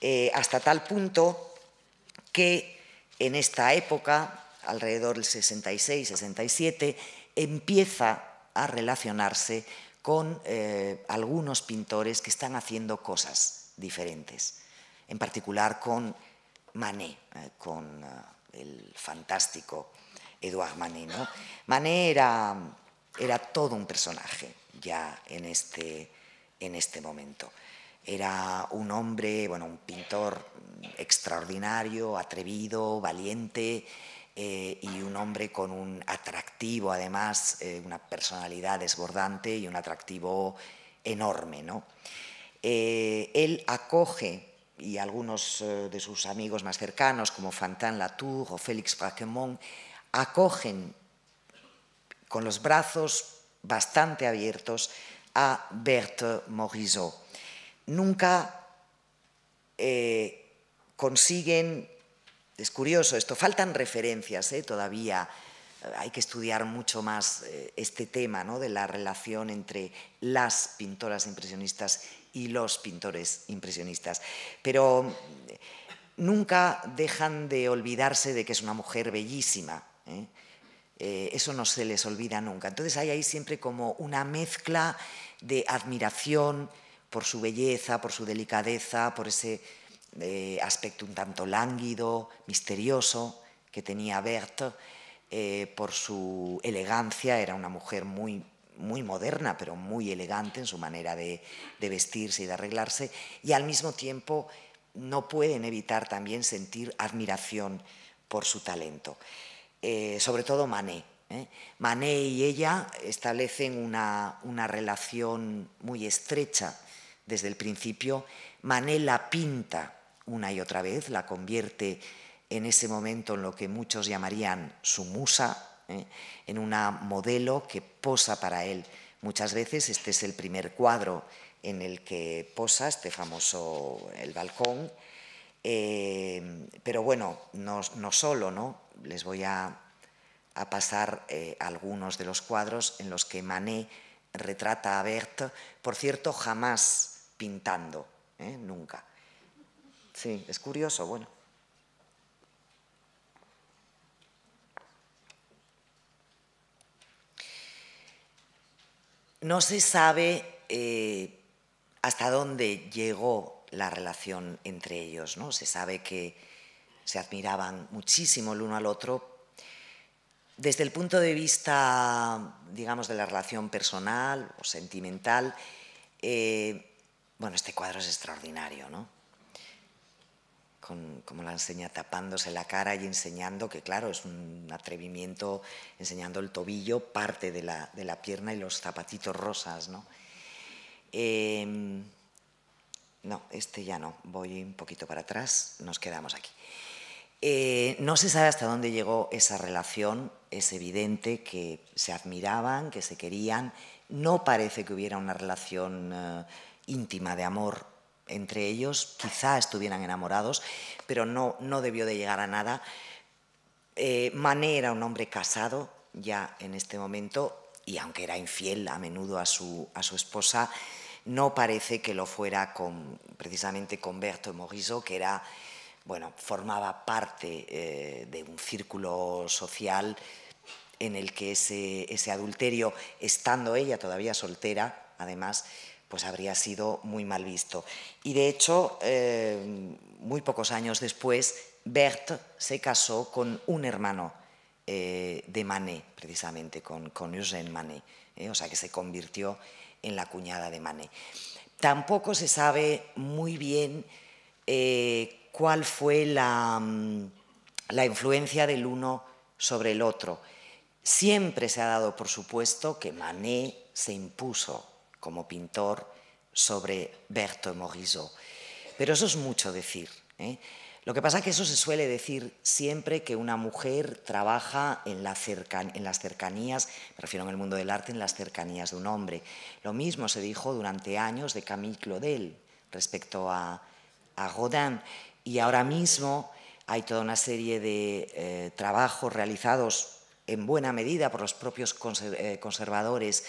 Eh, hasta tal punto que en esta época, alrededor del 66-67, empieza a relacionarse con algunos pintores que están haciendo cosas diferentes en particular con Manet, eh, con eh, el fantástico Edouard Manet. ¿no? Manet era, todo un personaje ya en este, en este momento. Era un hombre, bueno, un pintor extraordinario, atrevido, valiente eh, y un hombre con un atractivo, además, una personalidad desbordante y un atractivo enorme. ¿no? él acoge y algunos eh, de sus amigos más cercanos, como Fantin Latour o Félix Braquemont, acogen con los brazos bastante abiertos a Berthe Morisot. Nunca eh, consiguen, es curioso esto, faltan referencias eh, todavía, hay que estudiar mucho más este tema ¿no? de la relación entre las pintoras impresionistas y los pintores impresionistas. Pero mm, nunca dejan de olvidarse de que es una mujer bellísima. ¿eh? Eh, eso no se les olvida nunca. Entonces hay ahí siempre como una mezcla de admiración por su belleza, por su delicadeza, por ese eh, aspecto un tanto lánguido, misterioso que tenía Berthe, por su elegancia, era una mujer muy muy moderna, pero muy elegante en su manera de, vestirse y de arreglarse, y al mismo tiempo no pueden evitar también sentir admiración por su talento. Eh, sobre todo Manet. ¿eh? Manet y ella establecen una, una relación muy estrecha desde el principio. Manet la pinta una y otra vez, la convierte en ese momento en lo que muchos llamarían su musa, ¿eh? en una modelo que posa para él. Muchas veces este es el primer cuadro en el que posa este famoso el balcón. Eh, pero bueno, no, solo, ¿no? Les voy a, pasar eh, algunos de los cuadros en los que Manet retrata a Berthe, por cierto, jamás pintando, nunca. Sí, es curioso, bueno. No se sabe eh, hasta dónde llegó la relación entre ellos, ¿no? Se sabe que se admiraban muchísimo el uno al otro. Desde el punto de vista, digamos, de la relación personal o sentimental, eh, bueno, este cuadro es extraordinario, ¿no? como la enseña tapándose la cara y enseñando, que claro, es un atrevimiento, enseñando el tobillo, parte de la, pierna y los zapatitos rosas, ¿no? Em, no, este ya no, voy un poquito para atrás, nos quedamos aquí. Eh, no se sabe hasta dónde llegó esa relación, es evidente que se admiraban, que se querían, no parece que hubiera una relación eh, íntima de amor entre ellos quizá estuvieran enamorados, pero no, debió de llegar a nada. Eh, Mané era un hombre casado ya en este momento y aunque era infiel a menudo a su, esposa, no parece que lo fuera con, precisamente con Berto Morisot, que era, bueno, formaba parte eh, de un círculo social en el que ese adulterio, estando ella todavía soltera, además, pues habría sido muy mal visto. Y de hecho, eh, muy pocos años después, Berthe se casó con un hermano eh, de Manet, precisamente, con, con Eugène Manet, eh, o sea que se convirtió en la cuñada de Manet. Tampoco se sabe muy bien cuál fue la, la influencia del uno sobre el otro. Siempre se ha dado por supuesto que Manet se impuso como pintor sobre Berto Morisot. Pero eso es mucho decir. ¿eh? Lo que pasa es que eso se suele decir siempre que una mujer trabaja en, en, las cercanías, me refiero en el mundo del arte, en las cercanías de un hombre. Lo mismo se dijo durante años de Camille Claudel respecto a, a Rodin, Y ahora mismo hay toda una serie de eh, trabajos realizados en buena medida por los propios eh, conservadores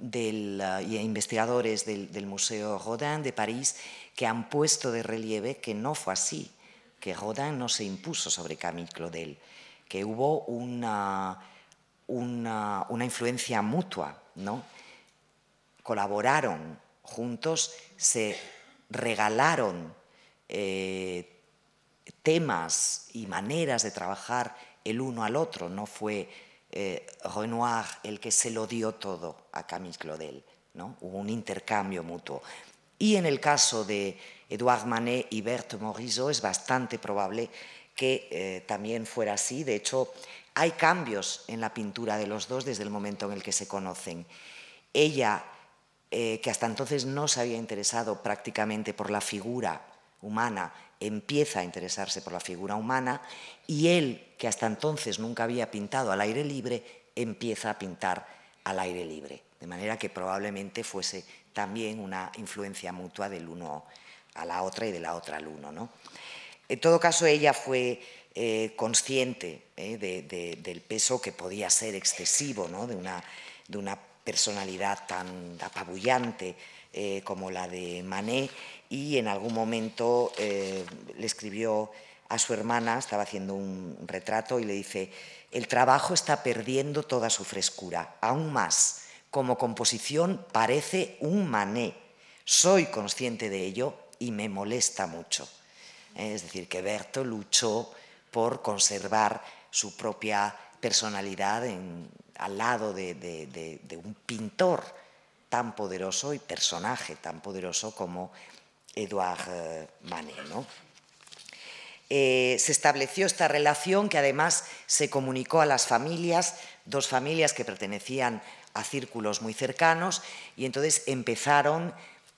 Ah, y investigadores del, Museo Rodin de París que han puesto de relieve que no fue así, que Rodin no se impuso sobre Camille Claudel, que hubo una, una, influencia mutua, ¿no? colaboraron juntos, se regalaron eh, temas y maneras de trabajar el uno al otro, no fue eh, Renoir el que se lo dio todo a Camille Claudel, hubo un intercambio mutuo. Y en el caso de Edouard Manet y Berthe Morisot es bastante probable que eh, también fuera así. De hecho, hay cambios en la pintura de los dos desde el momento en el que se conocen. Ella, eh, que hasta entonces no se había interesado prácticamente por la figura humana, empieza a interesarse por la figura humana y él, que hasta entonces nunca había pintado al aire libre, empieza a pintar al aire libre. De manera que probablemente fuese también una influencia mutua del uno a la otra y de la otra al uno. ¿no? En todo caso, ella fue eh, consciente eh, del peso que podía ser excesivo de una personalidad tan apabullante eh, como la de Manet, y en algún momento eh, le escribió a su hermana, estaba haciendo un retrato, y le dice, el trabajo está perdiendo toda su frescura, aún más, como composición parece un Manet, soy consciente de ello y me molesta mucho. Eh, es decir, que Berto luchó por conservar su propia personalidad al lado de, un pintor tan poderoso y personaje tan poderoso como Edouard eh, Manet. ¿no? Eh, se estableció esta relación que además se comunicó a las familias, dos familias que pertenecían a círculos muy cercanos, y entonces empezaron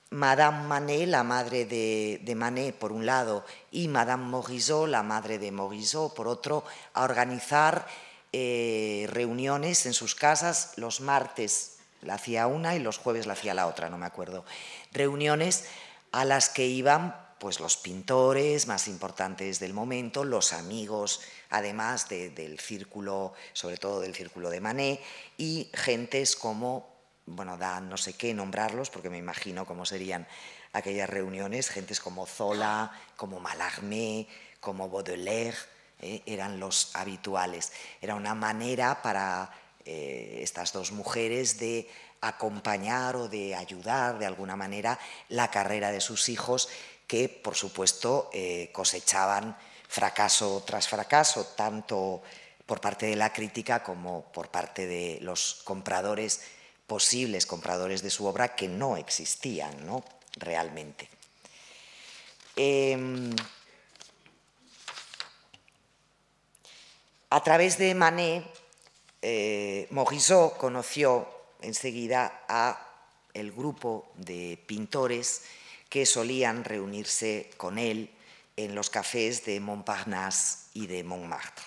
Madame Manet, la madre de, Manet, por un lado, y Madame Morisot, la madre de Morisot, por otro, a organizar eh, reuniones en sus casas los martes la hacía una y los jueves la hacía la otra, no me acuerdo. Reuniones a las que iban pues los pintores más importantes del momento, los amigos, además del círculo, sobre todo del círculo de Manet, y gentes como, bueno, da no sé qué nombrarlos, porque me imagino cómo serían aquellas reuniones, gentes como Zola, como Malarmé, como Baudelaire, eh, eran los habituales. Era una manera para eh, estas dos mujeres de acompañar o de ayudar de alguna manera la carrera de sus hijos que, por supuesto, eh, cosechaban fracaso tras fracaso, tanto por parte de la crítica como por parte de los compradores, posibles compradores de su obra, que no existían ¿no? realmente. Em, a través de Manet, eh, Morisot conoció enseguida a el grupo de pintores que solían reunirse con él en los cafés de Montparnasse y de Montmartre.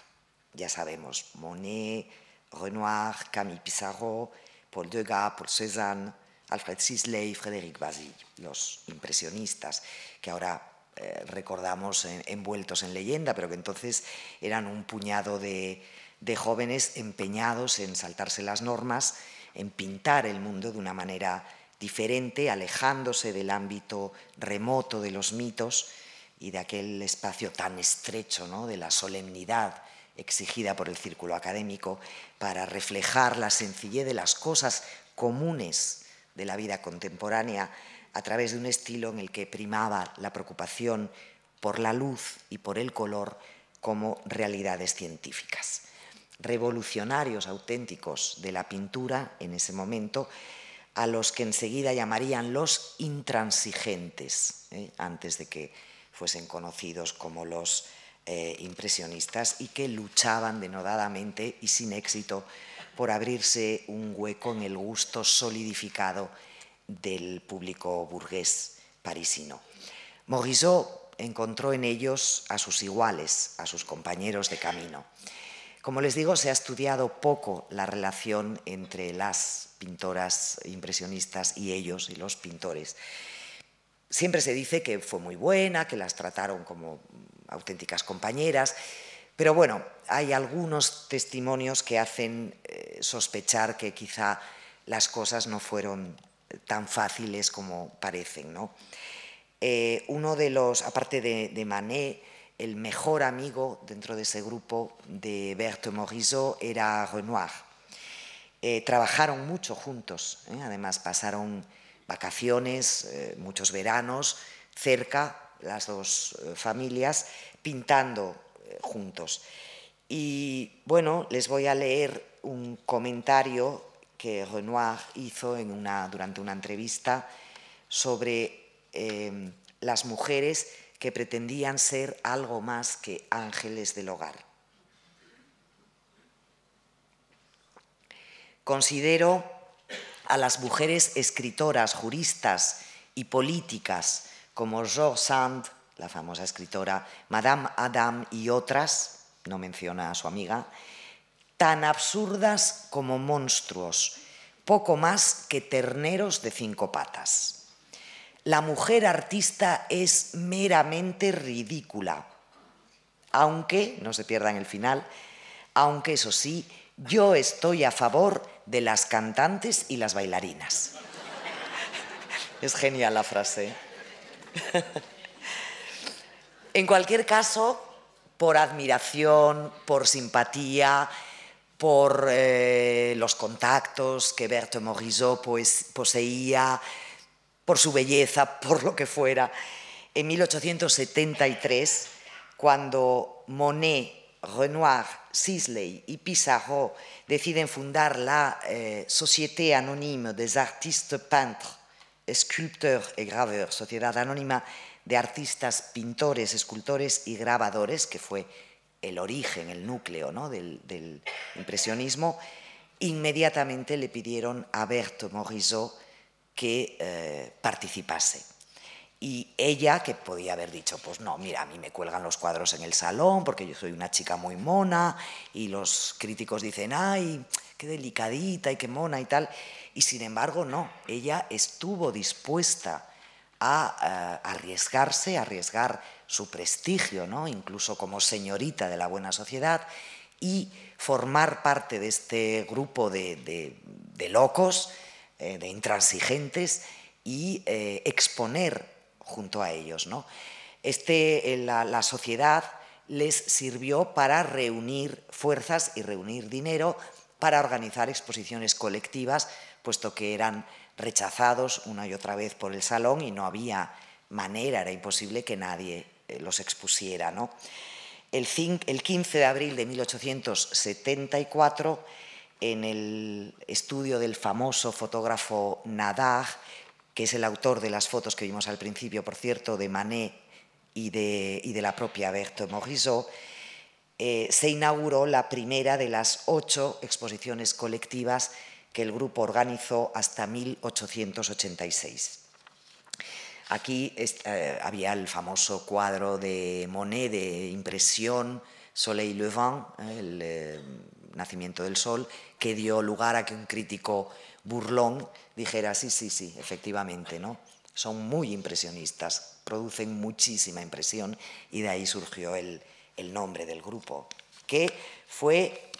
Ya sabemos, Monet, Renoir, Camille Pissarro, Paul Degas, Paul Cézanne, Alfred Sisley, Frédéric Bazille, los impresionistas que ahora eh, recordamos envueltos en leyenda, pero que entonces eran un puñado de, de jóvenes empeñados en saltarse las normas, en pintar el mundo de una manera diferente, alejándose del ámbito remoto de los mitos y de aquel espacio tan estrecho ¿no? de la solemnidad exigida por el círculo académico para reflejar la sencillez de las cosas comunes de la vida contemporánea a través de un estilo en el que primaba la preocupación por la luz y por el color como realidades científicas revolucionarios auténticos de la pintura en ese momento, a los que enseguida llamarían los intransigentes, ¿eh? antes de que fuesen conocidos como los eh, impresionistas y que luchaban denodadamente y sin éxito por abrirse un hueco en el gusto solidificado del público burgués parisino. Morisot encontró en ellos a sus iguales, a sus compañeros de camino. Como les digo, se ha estudiado poco la relación entre las pintoras impresionistas y ellos y los pintores. Siempre se dice que fue muy buena, que las trataron como auténticas compañeras, pero bueno, hay algunos testimonios que hacen eh, sospechar que quizá las cosas no fueron tan fáciles como parecen. ¿no? Eh, uno de los, aparte de, de Manet, el mejor amigo dentro de ese grupo de Berthe Morisot era Renoir. Eh, trabajaron mucho juntos, ¿eh? además pasaron vacaciones, eh, muchos veranos, cerca las dos familias, pintando juntos. Y bueno, les voy a leer un comentario que Renoir hizo durante una entrevista sobre las mujeres que pretendían ser algo más que ángeles del hogar. Considero a las mujeres escritoras, juristas y políticas como Georges Sand, la famosa escritora, Madame Adam y otras, no menciona a su amiga, tan absurdas como monstruos, poco más que terneros de cinco patas la mujer artista es meramente ridícula. Aunque, no se pierdan el final, aunque eso sí, yo estoy a favor de las cantantes y las bailarinas. Es genial la frase. ¿eh? en cualquier caso, por admiración, por simpatía, por eh, los contactos que Berthe Morisot pues, poseía, por su belleza, por lo que fuera. En 1873, cuando Monet, Renoir, Sisley y Pissarro deciden fundar la eh, Société Anonyme des Artistes Peintres, Sculpteurs et Graveurs, Sociedad Anónima de Artistas, Pintores, Escultores y Grabadores, que fue el origen, el núcleo ¿no? del, del, impresionismo, inmediatamente le pidieron a Berthe Morisot que eh, participase. Y ella, que podía haber dicho, pues no, mira, a mí me cuelgan los cuadros en el salón porque yo soy una chica muy mona y los críticos dicen, ay, qué delicadita y qué mona y tal. Y sin embargo, no, ella estuvo dispuesta a, eh, arriesgarse, a arriesgar su prestigio, ¿no? incluso como señorita de la buena sociedad, y formar parte de este grupo de locos eh, de intransigentes y eh, exponer junto a ellos. ¿no? Este, eh, la, la sociedad les sirvió para reunir fuerzas y reunir dinero para organizar exposiciones colectivas, puesto que eran rechazados una y otra vez por el salón y no había manera, era imposible que nadie los expusiera. ¿no? El, 15 de abril de 1874 en el estudio del famoso fotógrafo Nadar, que es el autor de las fotos que vimos al principio, por cierto, de Manet y de, la propia Berthe Morisot, eh, se inauguró la primera de las ocho exposiciones colectivas que el grupo organizó hasta 1886. Aquí eh, había el famoso cuadro de Monet de impresión Soleil Levant, eh, el nacimiento del sol, que dio lugar a que un crítico burlón dijera, sí, sí, sí, efectivamente, ¿no? Son muy impresionistas, producen muchísima impresión y de ahí surgió el, nombre del grupo, que fue,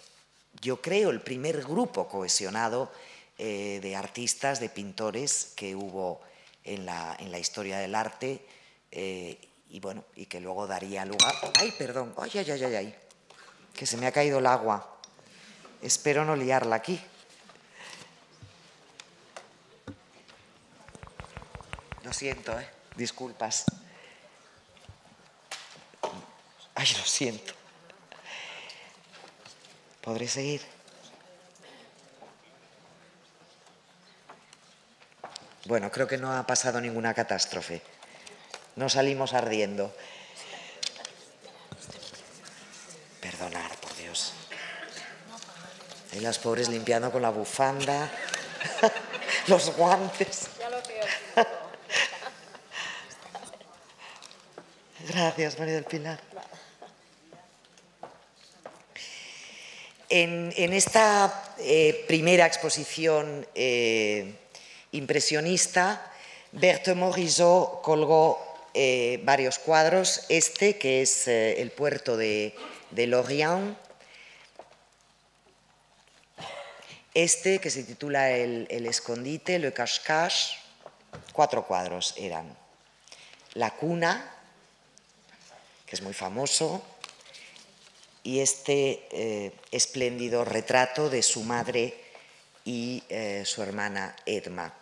yo creo, el primer grupo cohesionado eh, de artistas, de pintores que hubo en la, historia del arte eh, y bueno, y que luego daría lugar... ¡Ay, perdón! ¡Ay, ay, ay, ay! ay! Que se me ha caído el agua. Espero no liarla aquí. Lo siento, eh. disculpas. Ay, lo siento. ¿Podré seguir? Bueno, creo que no ha pasado ninguna catástrofe. No salimos ardiendo. Y las pobres limpiando con la bufanda, los guantes. Ya lo Gracias, María del Pilar. En, esta eh, primera exposición eh, impresionista, Berthe Morisot colgó eh, varios cuadros. Este, que es el puerto de, de Lorient, Este, que se titula El, escondite, Le Cache-Cache, cuatro cuadros eran. La cuna, que es muy famoso, y este eh, espléndido retrato de su madre y eh, su hermana Edma.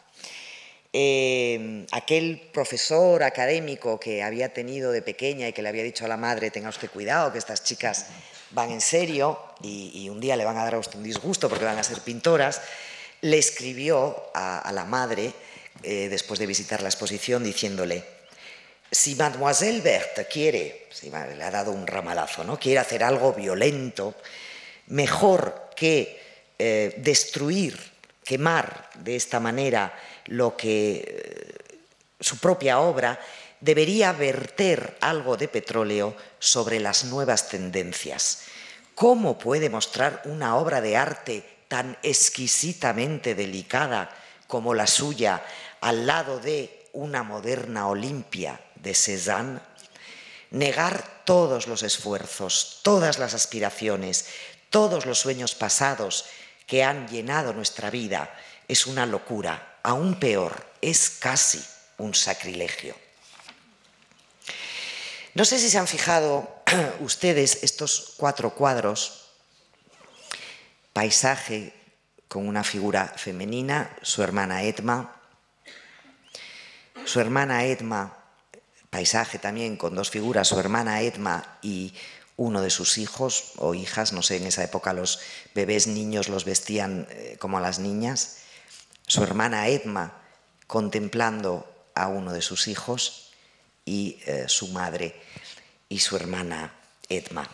Eh, aquel profesor académico que había tenido de pequeña y que le había dicho a la madre, tenga usted cuidado, que estas chicas van en serio y, un día le van a dar a usted un disgusto porque van a ser pintoras, le escribió a, la madre, eh, después de visitar la exposición, diciéndole, si mademoiselle Berthe quiere, si le ha dado un ramalazo, ¿no? quiere hacer algo violento, mejor que eh, destruir, quemar de esta manera lo que eh, su propia obra, debería verter algo de petróleo sobre las nuevas tendencias. ¿Cómo puede mostrar una obra de arte tan exquisitamente delicada como la suya al lado de una moderna Olimpia de Cézanne? Negar todos los esfuerzos, todas las aspiraciones, todos los sueños pasados que han llenado nuestra vida es una locura, aún peor, es casi un sacrilegio. No sé si se han fijado ustedes estos cuatro cuadros, paisaje con una figura femenina, su hermana Edma, su hermana Edma, paisaje también con dos figuras, su hermana Edma y uno de sus hijos o hijas, no sé, en esa época los bebés niños los vestían eh, como a las niñas, su hermana Edma contemplando a uno de sus hijos, y eh, su madre y su hermana Edma.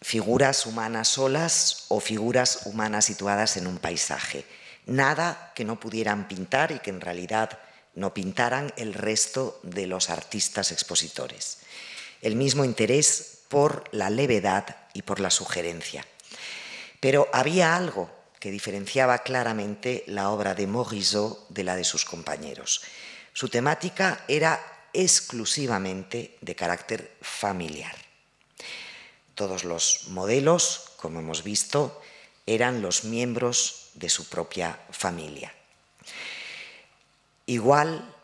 Figuras humanas solas o figuras humanas situadas en un paisaje. Nada que no pudieran pintar y que en realidad no pintaran el resto de los artistas expositores. El mismo interés por la levedad y por la sugerencia. Pero había algo que diferenciaba claramente la obra de Morisot de la de sus compañeros. Su temática era exclusivamente de carácter familiar. Todos los modelos, como hemos visto, eran los miembros de su propia familia. Igual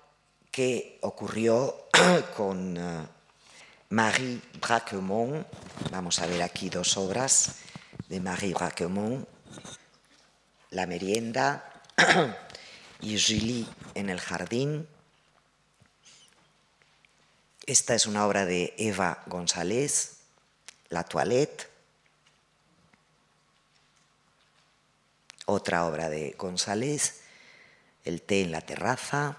que ocurrió con eh, Marie Braquemont, vamos a ver aquí dos obras de Marie Braquemont, La merienda y Julie en el jardín, esta es una obra de Eva González, La Toilette. Otra obra de González, El té en la terraza.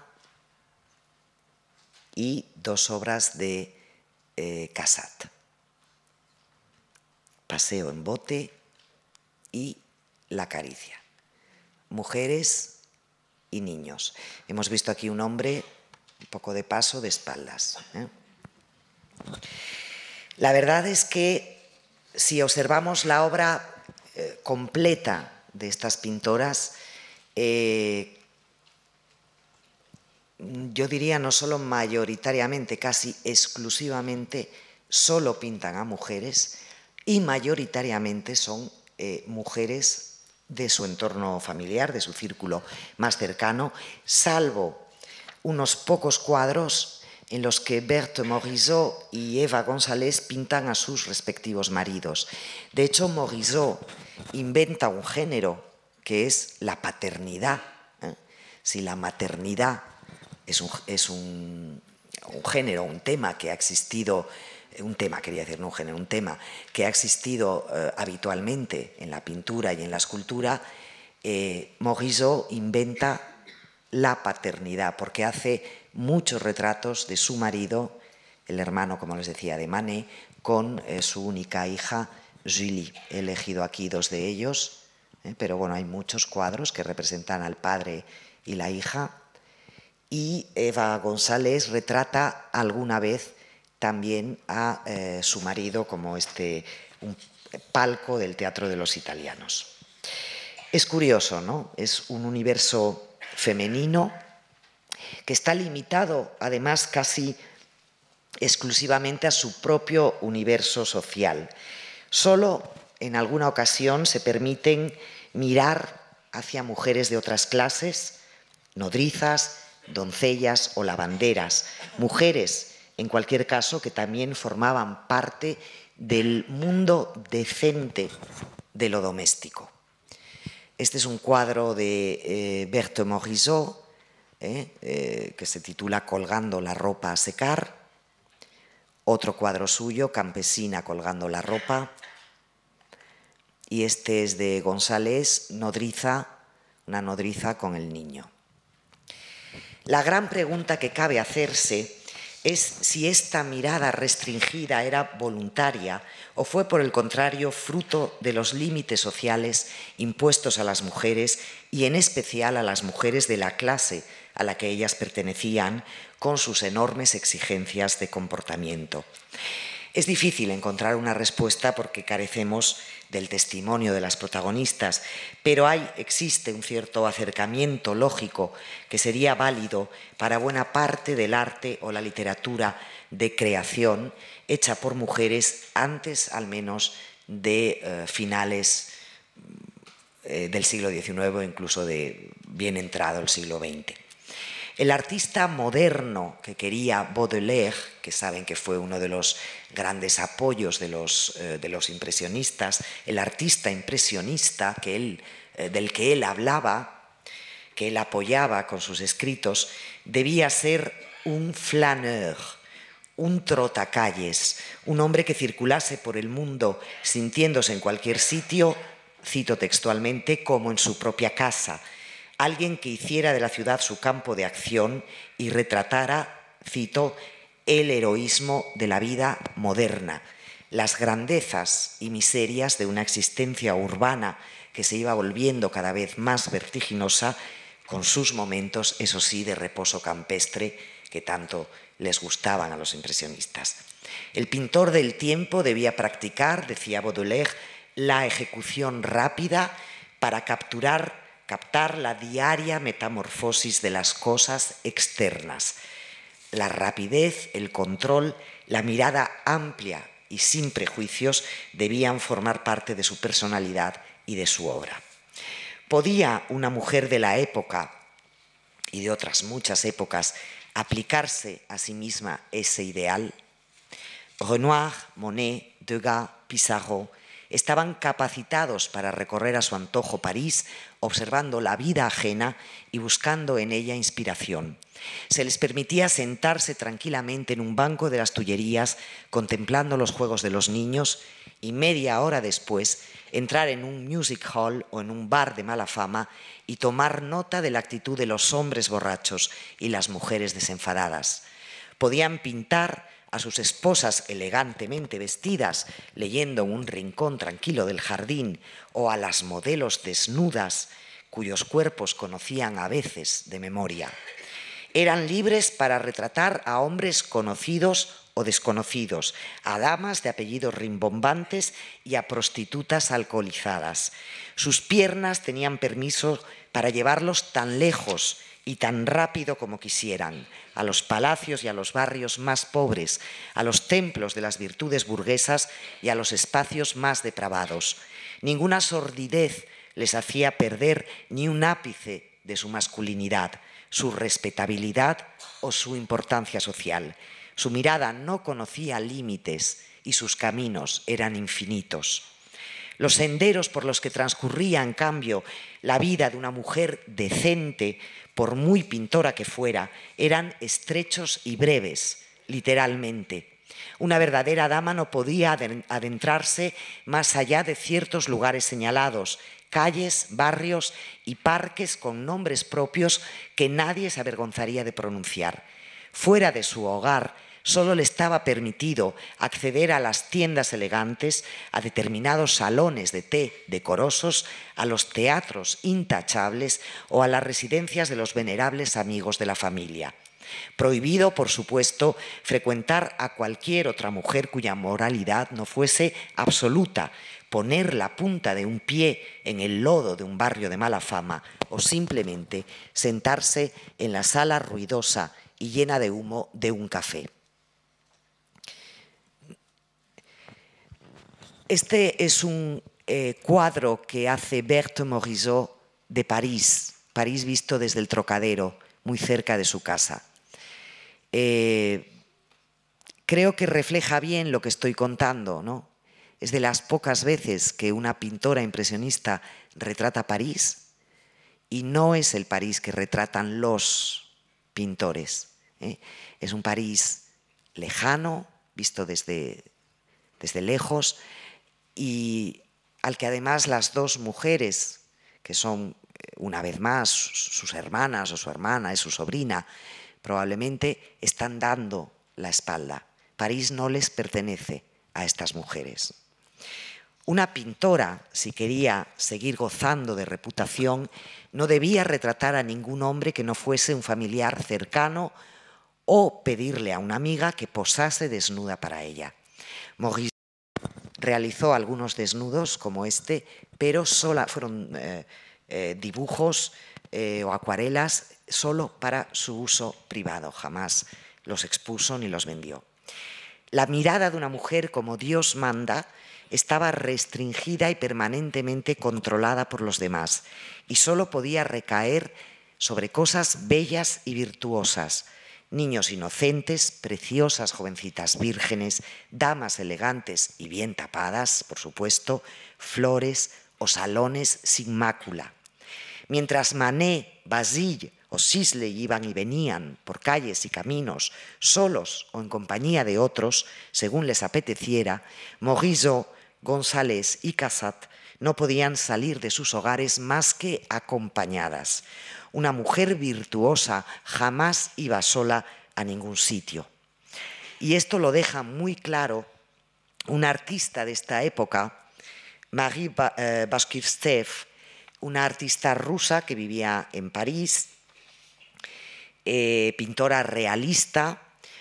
Y dos obras de eh, Casat. Paseo en bote y La caricia. Mujeres y niños. Hemos visto aquí un hombre un poco de paso de espaldas. ¿eh? La verdad es que si observamos la obra eh, completa de estas pintoras, eh, yo diría no solo mayoritariamente, casi exclusivamente, solo pintan a mujeres y mayoritariamente son eh, mujeres de su entorno familiar, de su círculo más cercano, salvo unos pocos cuadros en los que Berthe Morisot y Eva González pintan a sus respectivos maridos. De hecho, Morisot inventa un género que es la paternidad. ¿eh? Si la maternidad es, un, género, un tema que ha existido, eh, un tema, quería decir, un género, un tema que ha existido eh, habitualmente en la pintura y en la escultura, eh, Morisot inventa la paternidad porque hace muchos retratos de su marido, el hermano, como les decía, de Manet, con eh, su única hija, Julie. He elegido aquí dos de ellos, eh, pero bueno, hay muchos cuadros que representan al padre y la hija. Y Eva González retrata alguna vez también a eh, su marido como este un palco del Teatro de los Italianos. Es curioso, ¿no? Es un universo femenino que está limitado además casi exclusivamente a su propio universo social. Solo en alguna ocasión se permiten mirar hacia mujeres de otras clases, nodrizas, doncellas o lavanderas, mujeres en cualquier caso que también formaban parte del mundo decente de lo doméstico. Este es un cuadro de eh, Berthe Morisot, ¿eh? Eh, que se titula Colgando la ropa a secar, otro cuadro suyo, Campesina colgando la ropa, y este es de González, Nodriza, una nodriza con el niño. La gran pregunta que cabe hacerse es si esta mirada restringida era voluntaria o fue por el contrario fruto de los límites sociales impuestos a las mujeres y en especial a las mujeres de la clase a la que ellas pertenecían con sus enormes exigencias de comportamiento. Es difícil encontrar una respuesta porque carecemos del testimonio de las protagonistas, pero hay, existe un cierto acercamiento lógico que sería válido para buena parte del arte o la literatura de creación hecha por mujeres antes al menos de eh, finales eh, del siglo XIX incluso de bien entrado el siglo XX. El artista moderno que quería Baudelaire, que saben que fue uno de los grandes apoyos de los, eh, impresionistas, el artista impresionista que él, eh, del que él hablaba, que él apoyaba con sus escritos, debía ser un flaneur, un trotacalles, un hombre que circulase por el mundo sintiéndose en cualquier sitio, cito textualmente, como en su propia casa alguien que hiciera de la ciudad su campo de acción y retratara, cito, el heroísmo de la vida moderna, las grandezas y miserias de una existencia urbana que se iba volviendo cada vez más vertiginosa, con sus momentos, eso sí, de reposo campestre que tanto les gustaban a los impresionistas. El pintor del tiempo debía practicar, decía Baudelaire, la ejecución rápida para capturar captar la diaria metamorfosis de las cosas externas, la rapidez, el control, la mirada amplia y sin prejuicios debían formar parte de su personalidad y de su obra. ¿Podía una mujer de la época y de otras muchas épocas aplicarse a sí misma ese ideal? Renoir, Monet, Degas, Pissarro estaban capacitados para recorrer a su antojo París observando la vida ajena y buscando en ella inspiración. Se les permitía sentarse tranquilamente en un banco de las Tullerías, contemplando los juegos de los niños, y media hora después entrar en un music hall o en un bar de mala fama y tomar nota de la actitud de los hombres borrachos y las mujeres desenfadadas. Podían pintar a sus esposas elegantemente vestidas leyendo en un rincón tranquilo del jardín o a las modelos desnudas cuyos cuerpos conocían a veces de memoria. Eran libres para retratar a hombres conocidos o desconocidos, a damas de apellidos rimbombantes y a prostitutas alcoholizadas. Sus piernas tenían permiso para llevarlos tan lejos y tan rápido como quisieran, a los palacios y a los barrios más pobres, a los templos de las virtudes burguesas y a los espacios más depravados. Ninguna sordidez les hacía perder ni un ápice de su masculinidad, su respetabilidad o su importancia social. Su mirada no conocía límites y sus caminos eran infinitos. Los senderos por los que transcurría, en cambio, la vida de una mujer decente por muy pintora que fuera, eran estrechos y breves, literalmente. Una verdadera dama no podía adentrarse más allá de ciertos lugares señalados, calles, barrios y parques con nombres propios que nadie se avergonzaría de pronunciar. Fuera de su hogar, solo le estaba permitido acceder a las tiendas elegantes, a determinados salones de té decorosos, a los teatros intachables o a las residencias de los venerables amigos de la familia. Prohibido, por supuesto, frecuentar a cualquier otra mujer cuya moralidad no fuese absoluta, poner la punta de un pie en el lodo de un barrio de mala fama o simplemente sentarse en la sala ruidosa y llena de humo de un café. Este es un eh, cuadro que hace Berthe Morisot de París, París visto desde el Trocadero, muy cerca de su casa. Eh, creo que refleja bien lo que estoy contando, ¿no? Es de las pocas veces que una pintora impresionista retrata París y no es el París que retratan los pintores. ¿eh? Es un París lejano, visto desde lejos, y al que además las dos mujeres, que son eh, una vez más sus hermanas o su hermana es su sobrina, probablemente están dando la espalda. París no les pertenece a estas mujeres. Una pintora, si quería seguir gozando de reputación, no debía retratar a ningún hombre que no fuese un familiar cercano o pedirle a una amiga que posase desnuda para ella realizó algunos desnudos como este, pero sola, fueron eh, eh, dibujos eh, o acuarelas solo para su uso privado, jamás los expuso ni los vendió. La mirada de una mujer como Dios manda estaba restringida y permanentemente controlada por los demás y solo podía recaer sobre cosas bellas y virtuosas, niños inocentes, preciosas jovencitas vírgenes, damas elegantes y bien tapadas, por supuesto, flores o salones sin mácula. Mientras Manet, Basile o Sisley iban y venían por calles y caminos, solos o en compañía de otros, según les apeteciera, Morisot, González y Casat no podían salir de sus hogares más que acompañadas. Una mujer virtuosa jamás iba sola a ningún sitio. Y esto lo deja muy claro un artista de esta época, Marie eh, Bashkirstev, una artista rusa que vivía en París, eh, pintora realista,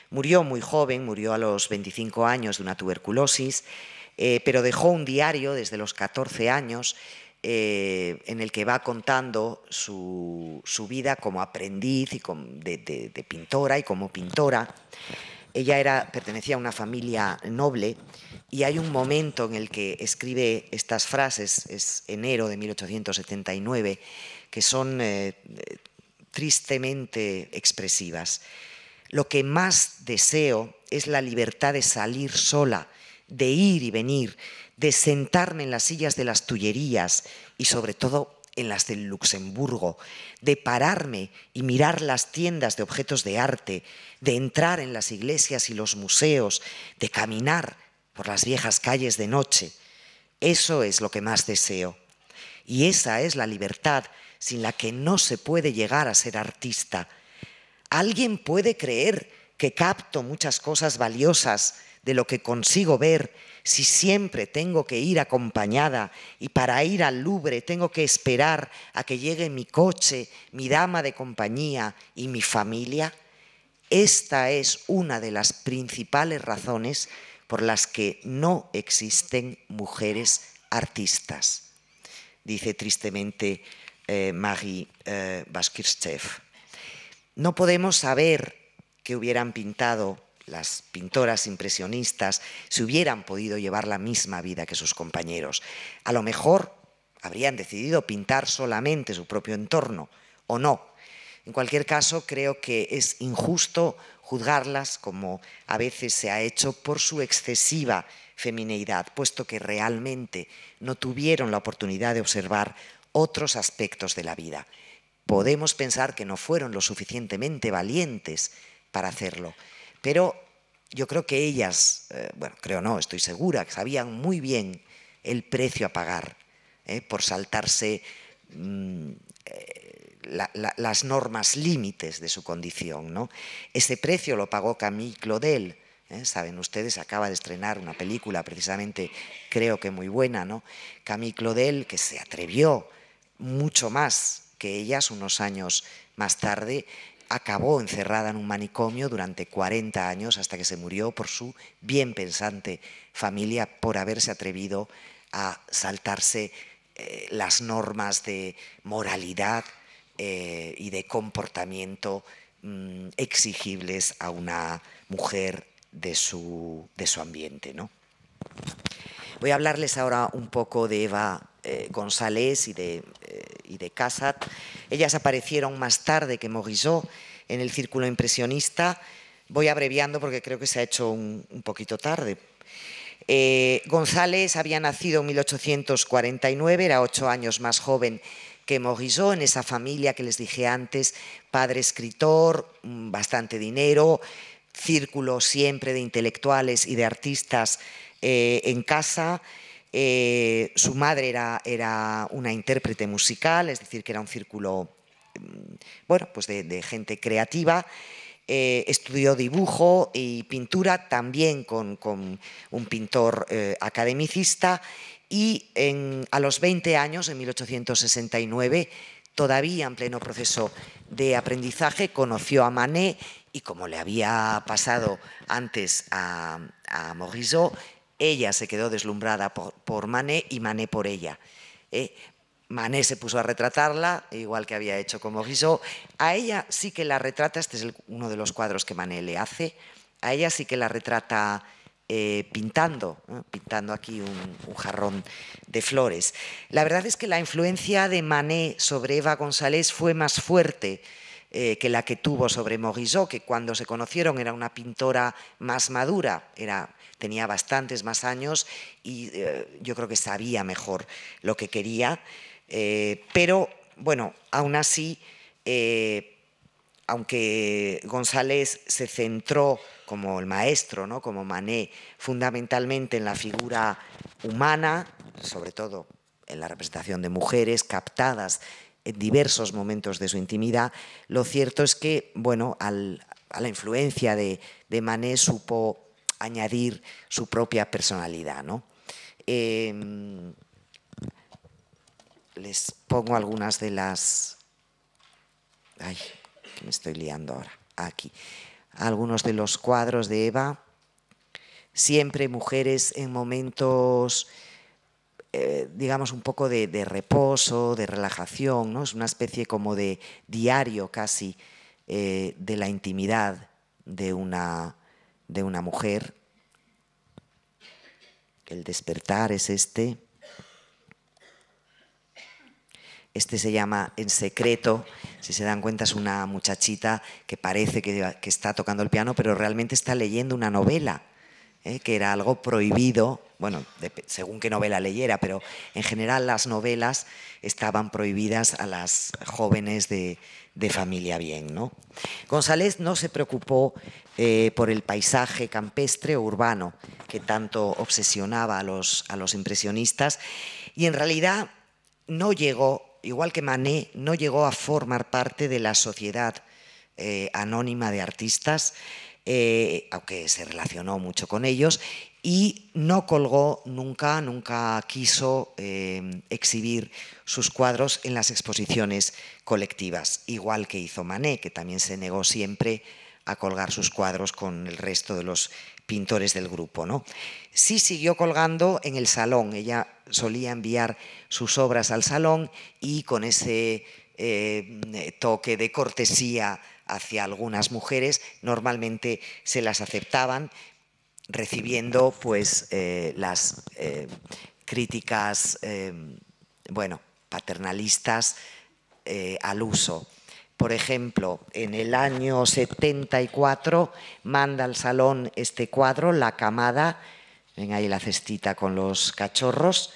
murió muy joven, murió a los 25 años de una tuberculosis, eh, pero dejó un diario desde los 14 años eh, en el que va contando su, vida como aprendiz y de, pintora y como pintora. Ella era, pertenecía a una familia noble y hay un momento en el que escribe estas frases, es enero de 1879, que son eh, tristemente expresivas. Lo que más deseo es la libertad de salir sola, de ir y venir, de sentarme en las sillas de las Tullerías y sobre todo en las del Luxemburgo, de pararme y mirar las tiendas de objetos de arte, de entrar en las iglesias y los museos, de caminar por las viejas calles de noche. Eso es lo que más deseo. Y esa es la libertad sin la que no se puede llegar a ser artista. Alguien puede creer que capto muchas cosas valiosas de lo que consigo ver si siempre tengo que ir acompañada y para ir al Louvre tengo que esperar a que llegue mi coche, mi dama de compañía y mi familia? Esta es una de las principales razones por las que no existen mujeres artistas, dice tristemente eh, Marie eh, No podemos saber que hubieran pintado las pintoras impresionistas, se hubieran podido llevar la misma vida que sus compañeros. A lo mejor habrían decidido pintar solamente su propio entorno, o no. En cualquier caso, creo que es injusto juzgarlas, como a veces se ha hecho, por su excesiva femineidad, puesto que realmente no tuvieron la oportunidad de observar otros aspectos de la vida. Podemos pensar que no fueron lo suficientemente valientes para hacerlo. Pero yo creo que ellas, eh, bueno, creo no, estoy segura, que sabían muy bien el precio a pagar eh, por saltarse mm, eh, las normas límites de su condición. ¿no? Ese precio lo pagó Camille Claudel. Saben ustedes, acaba de estrenar una película precisamente, creo que muy buena, ¿no? Camille Claudel, que se atrevió mucho más que ellas unos años más tarde acabó encerrada en un manicomio durante 40 años hasta que se murió por su bien pensante familia por haberse atrevido a saltarse eh, las normas de moralidad eh, y de comportamiento mm, exigibles a una mujer de su, de su ambiente. ¿no? Voy a hablarles ahora un poco de Eva eh, González y de, eh, de Ellas aparecieron más tarde que Morisot en el círculo impresionista. Voy abreviando porque creo que se ha hecho un, poquito tarde. Eh, González había nacido en 1849, era ocho años más joven que Morisot, en esa familia que les dije antes, padre escritor, bastante dinero, círculo siempre de intelectuales y de artistas en casa. Eh, su madre era, era una intérprete musical, es decir, que era un círculo mm, bueno, pues de, gente creativa. Eh, estudió dibujo y pintura también con, un pintor eh, academicista y a los 20 años, en 1869, todavía en pleno proceso de aprendizaje, conoció a Manet y como le había pasado antes a, a Morisot, ella se quedó deslumbrada por, Manet y Manet por ella. Eh, Manet se puso a retratarla, igual que había hecho con Morisot. A ella sí que la retrata, este es uno de los cuadros que Manet le hace, a ella sí que la retrata eh, pintando, pintando aquí un, jarrón de flores. La verdad es que la influencia de Manet sobre Eva González fue más fuerte eh, que la que tuvo sobre Morisot, que cuando se conocieron era una pintora más madura, era tenía bastantes más años y eh, yo creo que sabía mejor lo que quería, eh, pero bueno, aún así, eh, aunque González se centró como el maestro, ¿no? como Mané, fundamentalmente en la figura humana, sobre todo en la representación de mujeres captadas en diversos momentos de su intimidad, lo cierto es que, bueno, a la influencia de, de Mané supo añadir su propia personalidad. Em, les pongo algunas de las... Ay, me estoy liando ahora. Aquí. Algunos de los cuadros de Eva. Siempre mujeres en momentos... Eh, digamos, un poco de, reposo, de relajación, ¿no? Es una especie como de diario casi eh, de la intimidad de una, de una mujer. El despertar es este. Este se llama En Secreto. Si se dan cuenta, es una muchachita que parece que, que está tocando el piano, pero realmente está leyendo una novela. ¿eh? que era algo prohibido, bueno, según qué novela leyera, pero en general las novelas estaban prohibidas a las jóvenes de, familia bien. ¿no? González no se preocupó eh, por el paisaje campestre o urbano que tanto obsesionaba a los, a los impresionistas y en realidad no llegó, igual que Manet, no llegó a formar parte de la sociedad eh, anónima de artistas eh, aunque se relacionó mucho con ellos, y no colgó nunca, nunca quiso eh, exhibir sus cuadros en las exposiciones colectivas, igual que hizo Manet, que también se negó siempre a colgar sus cuadros con el resto de los pintores del grupo. ¿no? Sí siguió colgando en el salón, ella solía enviar sus obras al salón y con ese eh, toque de cortesía hacia algunas mujeres, normalmente se las aceptaban, recibiendo pues eh, las eh, críticas, eh, bueno, paternalistas al uso. Por ejemplo, en el año 74 manda al salón este cuadro, La Camada, ven ahí la cestita con los cachorros,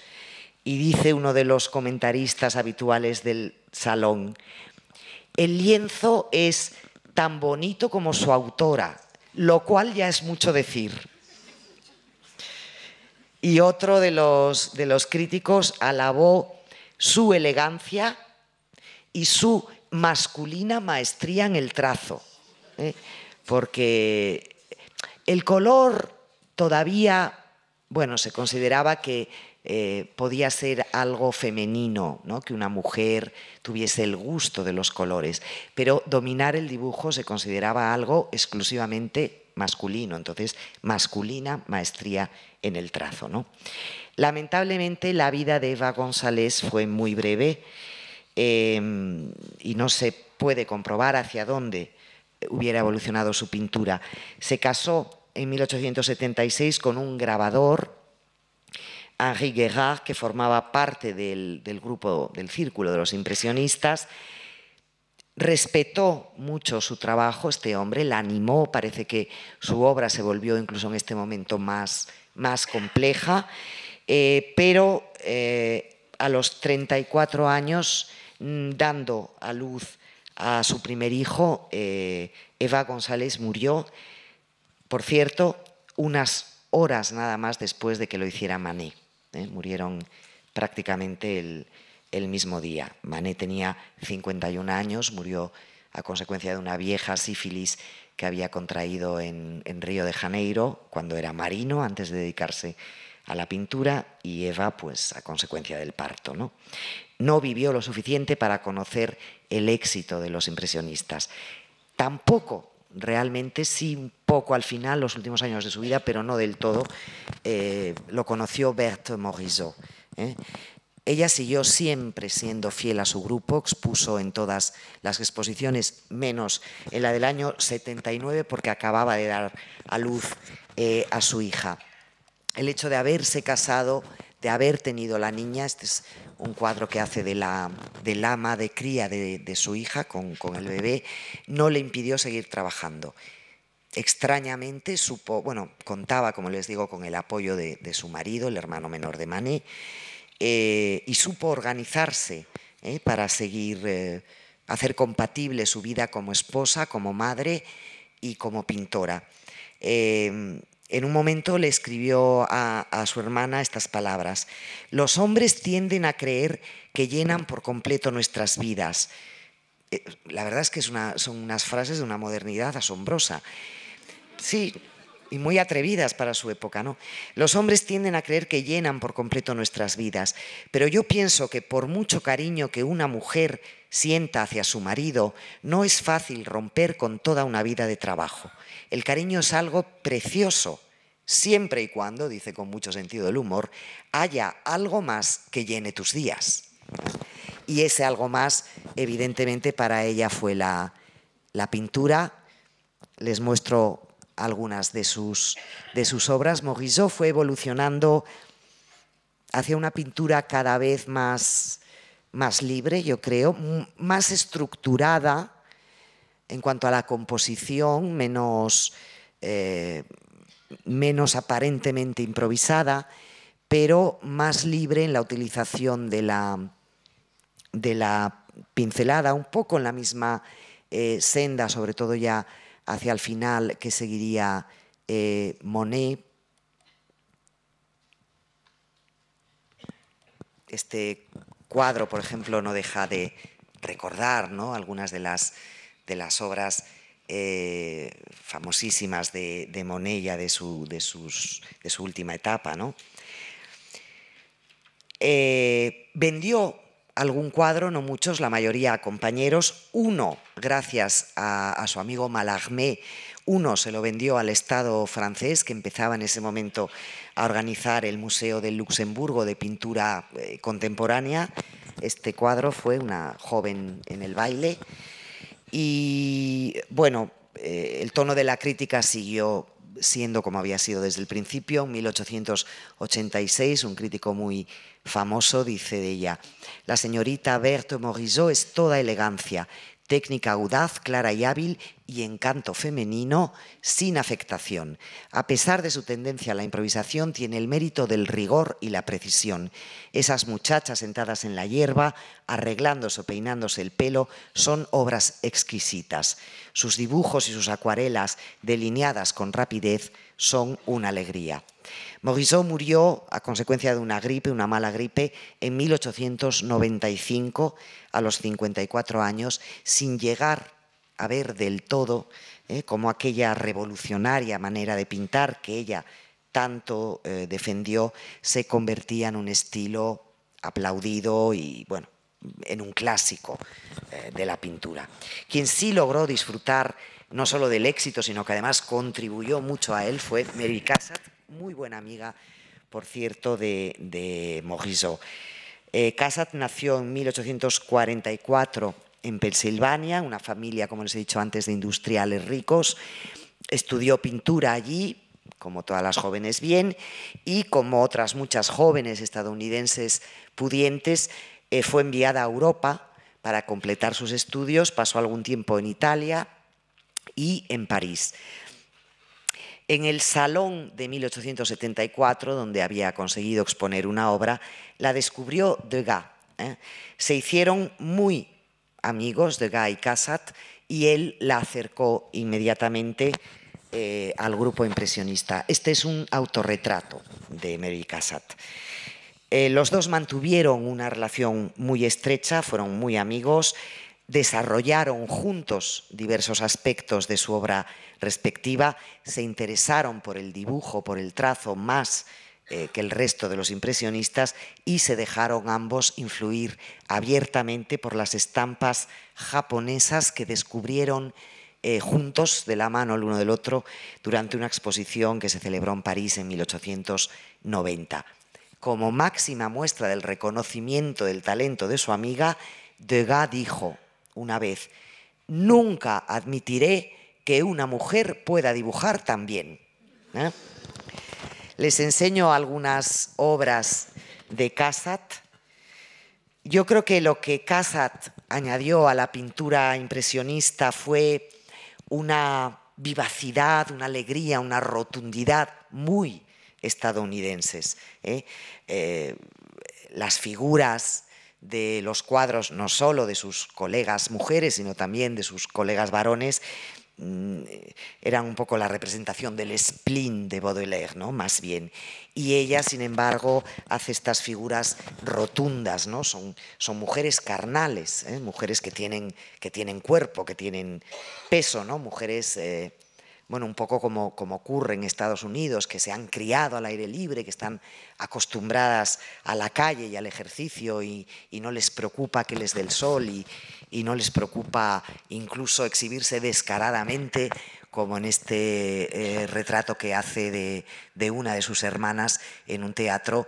y dice uno de los comentaristas habituales del salón, el lienzo es tan bonito como su autora, lo cual ya es mucho decir. Y otro de los, de los críticos alabó su elegancia y su masculina maestría en el trazo, ¿eh? porque el color todavía, bueno, se consideraba que eh, podía ser algo femenino, ¿no? que una mujer tuviese el gusto de los colores, pero dominar el dibujo se consideraba algo exclusivamente masculino, entonces masculina maestría en el trazo. ¿no? Lamentablemente la vida de Eva González fue muy breve em, y no se puede comprobar hacia dónde hubiera evolucionado su pintura. Se casó en 1876 con un grabador Henri Guerrard, que formaba parte del, grupo, del círculo de los impresionistas, respetó mucho su trabajo, este hombre la animó, parece que su obra se volvió incluso en este momento más, más compleja, eh, pero eh, a los 34 años, mm, dando a luz a su primer hijo, eh, Eva González murió, por cierto, unas horas nada más después de que lo hiciera Manet. ¿eh? murieron prácticamente el, mismo día. Manet tenía 51 años, murió a consecuencia de una vieja sífilis que había contraído en, Río de Janeiro cuando era marino, antes de dedicarse a la pintura, y Eva, pues a consecuencia del parto. ¿no? no vivió lo suficiente para conocer el éxito de los impresionistas. Tampoco realmente sí poco al final, los últimos años de su vida, pero no del todo, eh, lo conoció Berthe Morisot. ¿eh? Ella siguió siempre siendo fiel a su grupo, expuso en todas las exposiciones, menos en la del año 79, porque acababa de dar a luz eh, a su hija. El hecho de haberse casado, de haber tenido la niña, este es un cuadro que hace de la, del ama de cría de, su hija con, con el bebé, no le impidió seguir trabajando extrañamente supo, bueno, contaba, como les digo, con el apoyo de, su marido, el hermano menor de Mané, eh, y supo organizarse eh, para seguir, eh, hacer compatible su vida como esposa, como madre y como pintora. Em, en un momento le escribió a, su hermana estas palabras, los hombres tienden a creer que llenan por completo nuestras vidas. la verdad es que son unas frases de una modernidad asombrosa. Sí, y muy atrevidas para su época, ¿no? Los hombres tienden a creer que llenan por completo nuestras vidas, pero yo pienso que por mucho cariño que una mujer sienta hacia su marido, no es fácil romper con toda una vida de trabajo. El cariño es algo precioso, siempre y cuando, dice con mucho sentido del humor, haya algo más que llene tus días. Y ese algo más, evidentemente, para ella fue la, la pintura. Les muestro algunas de sus, de sus obras. Morisot fue evolucionando hacia una pintura cada vez más, más libre, yo creo, más estructurada en cuanto a la composición, menos, eh, menos aparentemente improvisada, pero más libre en la utilización de la, de la pincelada, un poco en la misma eh, senda, sobre todo ya hacia el final que seguiría eh, Monet. Este cuadro, por ejemplo, no deja de recordar algunas de las, de las obras eh, famosísimas de, Monet ya de su, de, sus, de su última etapa. Eh, vendió algún cuadro, no muchos, la mayoría compañeros. Uno, gracias a, su amigo Malarmé, uno se lo vendió al Estado francés, que empezaba en ese momento a organizar el Museo del Luxemburgo de Pintura eh, Contemporánea. Este cuadro fue una joven en el baile. Y bueno, eh, el tono de la crítica siguió siendo como había sido desde el principio. en 1886, un crítico muy famoso dice de ella, la señorita Berthe Morisot es toda elegancia, técnica audaz, clara y hábil y encanto femenino sin afectación. A pesar de su tendencia a la improvisación, tiene el mérito del rigor y la precisión. Esas muchachas sentadas en la hierba, arreglándose o peinándose el pelo, son obras exquisitas. Sus dibujos y sus acuarelas, delineadas con rapidez, son una alegría. Morisot murió a consecuencia de una gripe, una mala gripe, en 1895 a los 54 años, sin llegar a ver del todo cómo eh, como aquella revolucionaria manera de pintar que ella tanto eh, defendió se convertía en un estilo aplaudido y bueno, en un clásico eh, de la pintura. Quien sí logró disfrutar no solo del éxito, sino que además contribuyó mucho a él fue Mary Cassatt, muy buena amiga, por cierto, de, de Morisot. Eh, Cassatt nació en 1844 en Pensilvania, una familia, como les he dicho antes, de industriales ricos. Estudió pintura allí, como todas las jóvenes bien, y como otras muchas jóvenes estadounidenses pudientes, eh, fue enviada a Europa para completar sus estudios, pasó algún tiempo en Italia y en París. En el Salón de 1874, donde había conseguido exponer una obra, la descubrió Degas. ¿eh? Se hicieron muy amigos Degas y Cassatt y él la acercó inmediatamente eh, al grupo impresionista. Este es un autorretrato de Mary Cassatt. Eh, los dos mantuvieron una relación muy estrecha, fueron muy amigos desarrollaron juntos diversos aspectos de su obra respectiva, se interesaron por el dibujo, por el trazo más eh, que el resto de los impresionistas y se dejaron ambos influir abiertamente por las estampas japonesas que descubrieron eh, juntos de la mano el uno del otro durante una exposición que se celebró en París en 1890. Como máxima muestra del reconocimiento del talento de su amiga, Degas dijo, una vez, nunca admitiré que una mujer pueda dibujar tan bien. ¿eh? Les enseño algunas obras de Cassatt. Yo creo que lo que Cassatt añadió a la pintura impresionista fue una vivacidad, una alegría, una rotundidad muy estadounidenses. ¿eh? Eh, las figuras de los cuadros, no solo de sus colegas mujeres, sino también de sus colegas varones, mm, eran un poco la representación del spleen de Baudelaire, ¿no? Más bien. Y ella, sin embargo, hace estas figuras rotundas, ¿no? Son, son mujeres carnales, ¿eh? mujeres que tienen, que tienen cuerpo, que tienen peso, ¿no? Mujeres eh, bueno, un poco como, como, ocurre en Estados Unidos, que se han criado al aire libre, que están acostumbradas a la calle y al ejercicio y, no les preocupa que les dé el sol y, no les preocupa incluso exhibirse descaradamente, como en este eh, retrato que hace de, de, una de sus hermanas en un teatro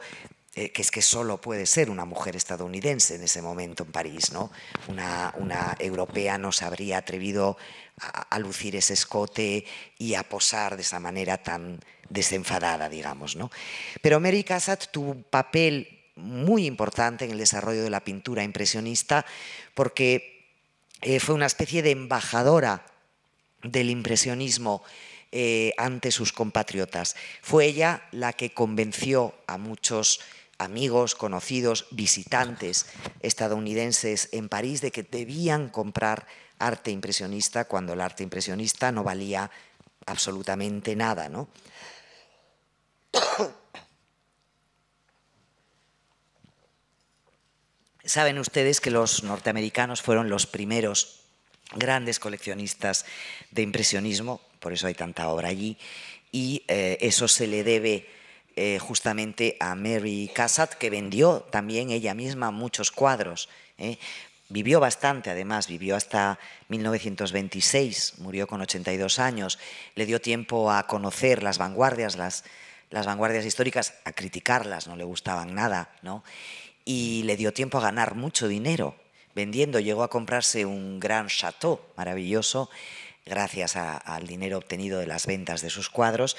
eh, que es que solo puede ser una mujer estadounidense en ese momento en París, ¿no? Una, europea no se habría atrevido a, lucir ese escote y a posar de esa manera tan desenfadada, digamos, ¿no? Pero Mary Cassatt tuvo un papel muy importante en el desarrollo de la pintura impresionista porque eh, fue una especie de embajadora del impresionismo eh, ante sus compatriotas. Fue ella la que convenció a muchos amigos, conocidos, visitantes estadounidenses en París de que debían comprar arte impresionista cuando el arte impresionista no valía absolutamente nada, ¿no? Saben ustedes que los norteamericanos fueron los primeros grandes coleccionistas de impresionismo, por eso hay tanta obra allí, y eh, eso se le debe eh, justamente a Mary Cassatt, que vendió también ella misma muchos cuadros. ¿eh? Vivió bastante, además, vivió hasta 1926, murió con 82 años, le dio tiempo a conocer las vanguardias, las, las vanguardias históricas, a criticarlas, no le gustaban nada, ¿no? y le dio tiempo a ganar mucho dinero vendiendo. Llegó a comprarse un gran chateau maravilloso gracias al dinero obtenido de las ventas de sus cuadros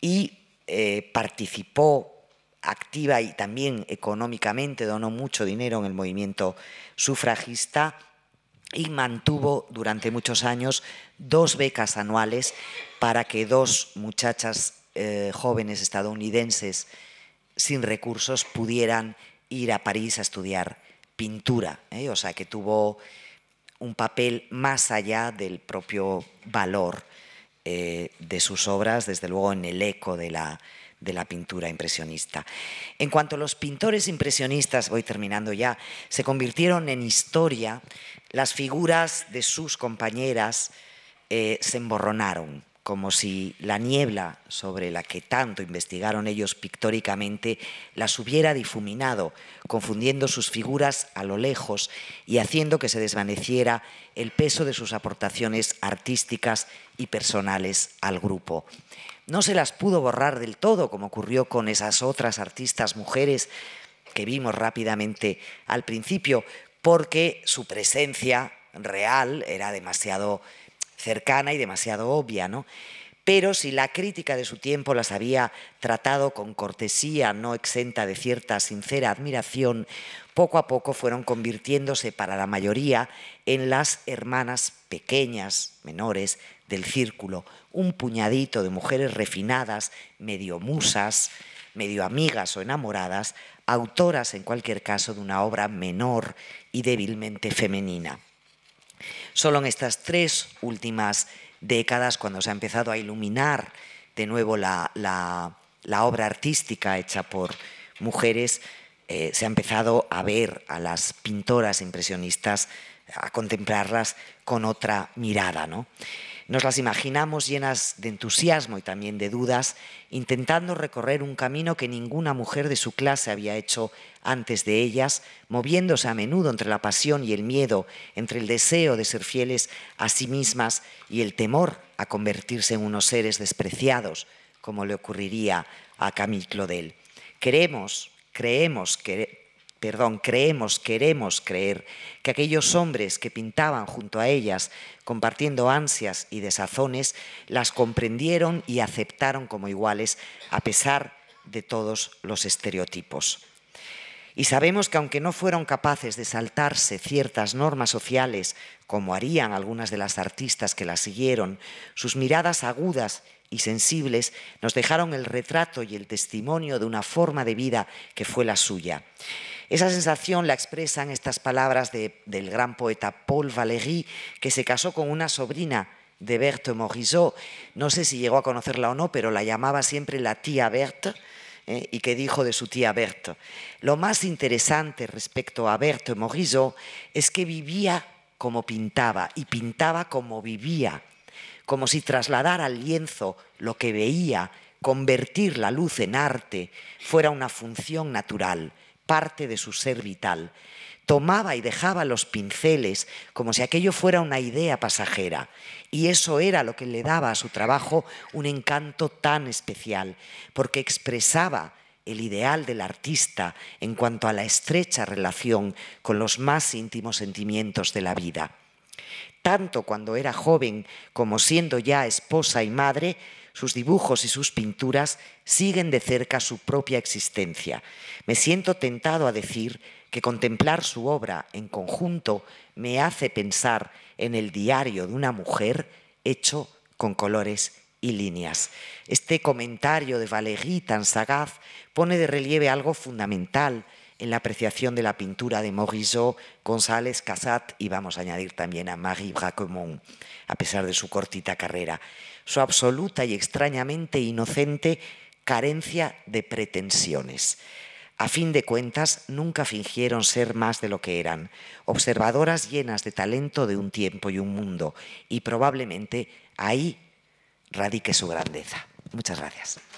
y eh, participó activa y también económicamente donó mucho dinero en el movimiento sufragista y mantuvo durante muchos años dos becas anuales para que dos muchachas eh, jóvenes estadounidenses sin recursos pudieran ir a París a estudiar pintura. ¿eh? O sea, que tuvo un papel más allá del propio valor eh, de sus obras, desde luego en el eco de la, pintura impresionista. En cuanto los pintores impresionistas, voy terminando ya, se convirtieron en historia, las figuras de sus compañeras eh, se emborronaron como si la niebla sobre la que tanto investigaron ellos pictóricamente las hubiera difuminado, confundiendo sus figuras a lo lejos y haciendo que se desvaneciera el peso de sus aportaciones artísticas y personales al grupo. No se las pudo borrar del todo, como ocurrió con esas otras artistas mujeres que vimos rápidamente al principio, porque su presencia real era demasiado cercana y demasiado obvia, ¿no? Pero si la crítica de su tiempo las había tratado con cortesía no exenta de cierta sincera admiración, poco a poco fueron convirtiéndose para la mayoría en las hermanas pequeñas, menores, del círculo, un puñadito de mujeres refinadas, medio musas, medio amigas o enamoradas, autoras en cualquier caso de una obra menor y débilmente femenina. Solo en estas tres últimas décadas, cuando se ha empezado a iluminar de nuevo la, obra artística hecha por mujeres, eh, se ha empezado a ver a las pintoras impresionistas, a contemplarlas con otra mirada. ¿no? Nos las imaginamos llenas de entusiasmo y también de dudas, intentando recorrer un camino que ninguna mujer de su clase había hecho antes de ellas, moviéndose a menudo entre la pasión y el miedo, entre el deseo de ser fieles a sí mismas y el temor a convertirse en unos seres despreciados, como le ocurriría a Camille Claudel. Queremos, creemos, que perdón, creemos, queremos creer que aquellos hombres que pintaban junto a ellas, compartiendo ansias y desazones, las comprendieron y aceptaron como iguales a pesar de todos los estereotipos. Y sabemos que aunque no fueron capaces de saltarse ciertas normas sociales, como harían algunas de las artistas que las siguieron, sus miradas agudas y sensibles nos dejaron el retrato y el testimonio de una forma de vida que fue la suya. Esa sensación la expresan estas palabras del gran poeta Paul Valéry, que se casó con una sobrina de Berthe Morisot. No sé si llegó a conocerla o no, pero la llamaba siempre la tía Berthe. Eh, y que dijo de su tía Berthe. Lo más interesante respecto a Berthe Morisot es que vivía como pintaba y pintaba como vivía, como si trasladar al lienzo lo que veía, convertir la luz en arte, fuera una función natural parte de su ser vital. Tomaba y dejaba los pinceles como si aquello fuera una idea pasajera, y eso era lo que le daba a su trabajo un encanto tan especial, porque expresaba el ideal del artista en cuanto a la estrecha relación con los más íntimos sentimientos de la vida. Tanto cuando era joven como siendo ya esposa y madre, sus dibujos y sus pinturas siguen de cerca su propia existencia. Me siento tentado a decir que contemplar su obra en conjunto me hace pensar en el diario de una mujer hecho con colores y líneas. Este comentario de Valéry tan sagaz pone de relieve algo fundamental en la apreciación de la pintura de Morisot, González Casat y vamos a añadir también a Marie Bracquemont, a pesar de su cortita carrera su absoluta y extrañamente inocente carencia de pretensiones. A fin de cuentas, nunca fingieron ser más de lo que eran, observadoras llenas de talento de un tiempo y un mundo, y probablemente ahí radique su grandeza. Muchas gracias.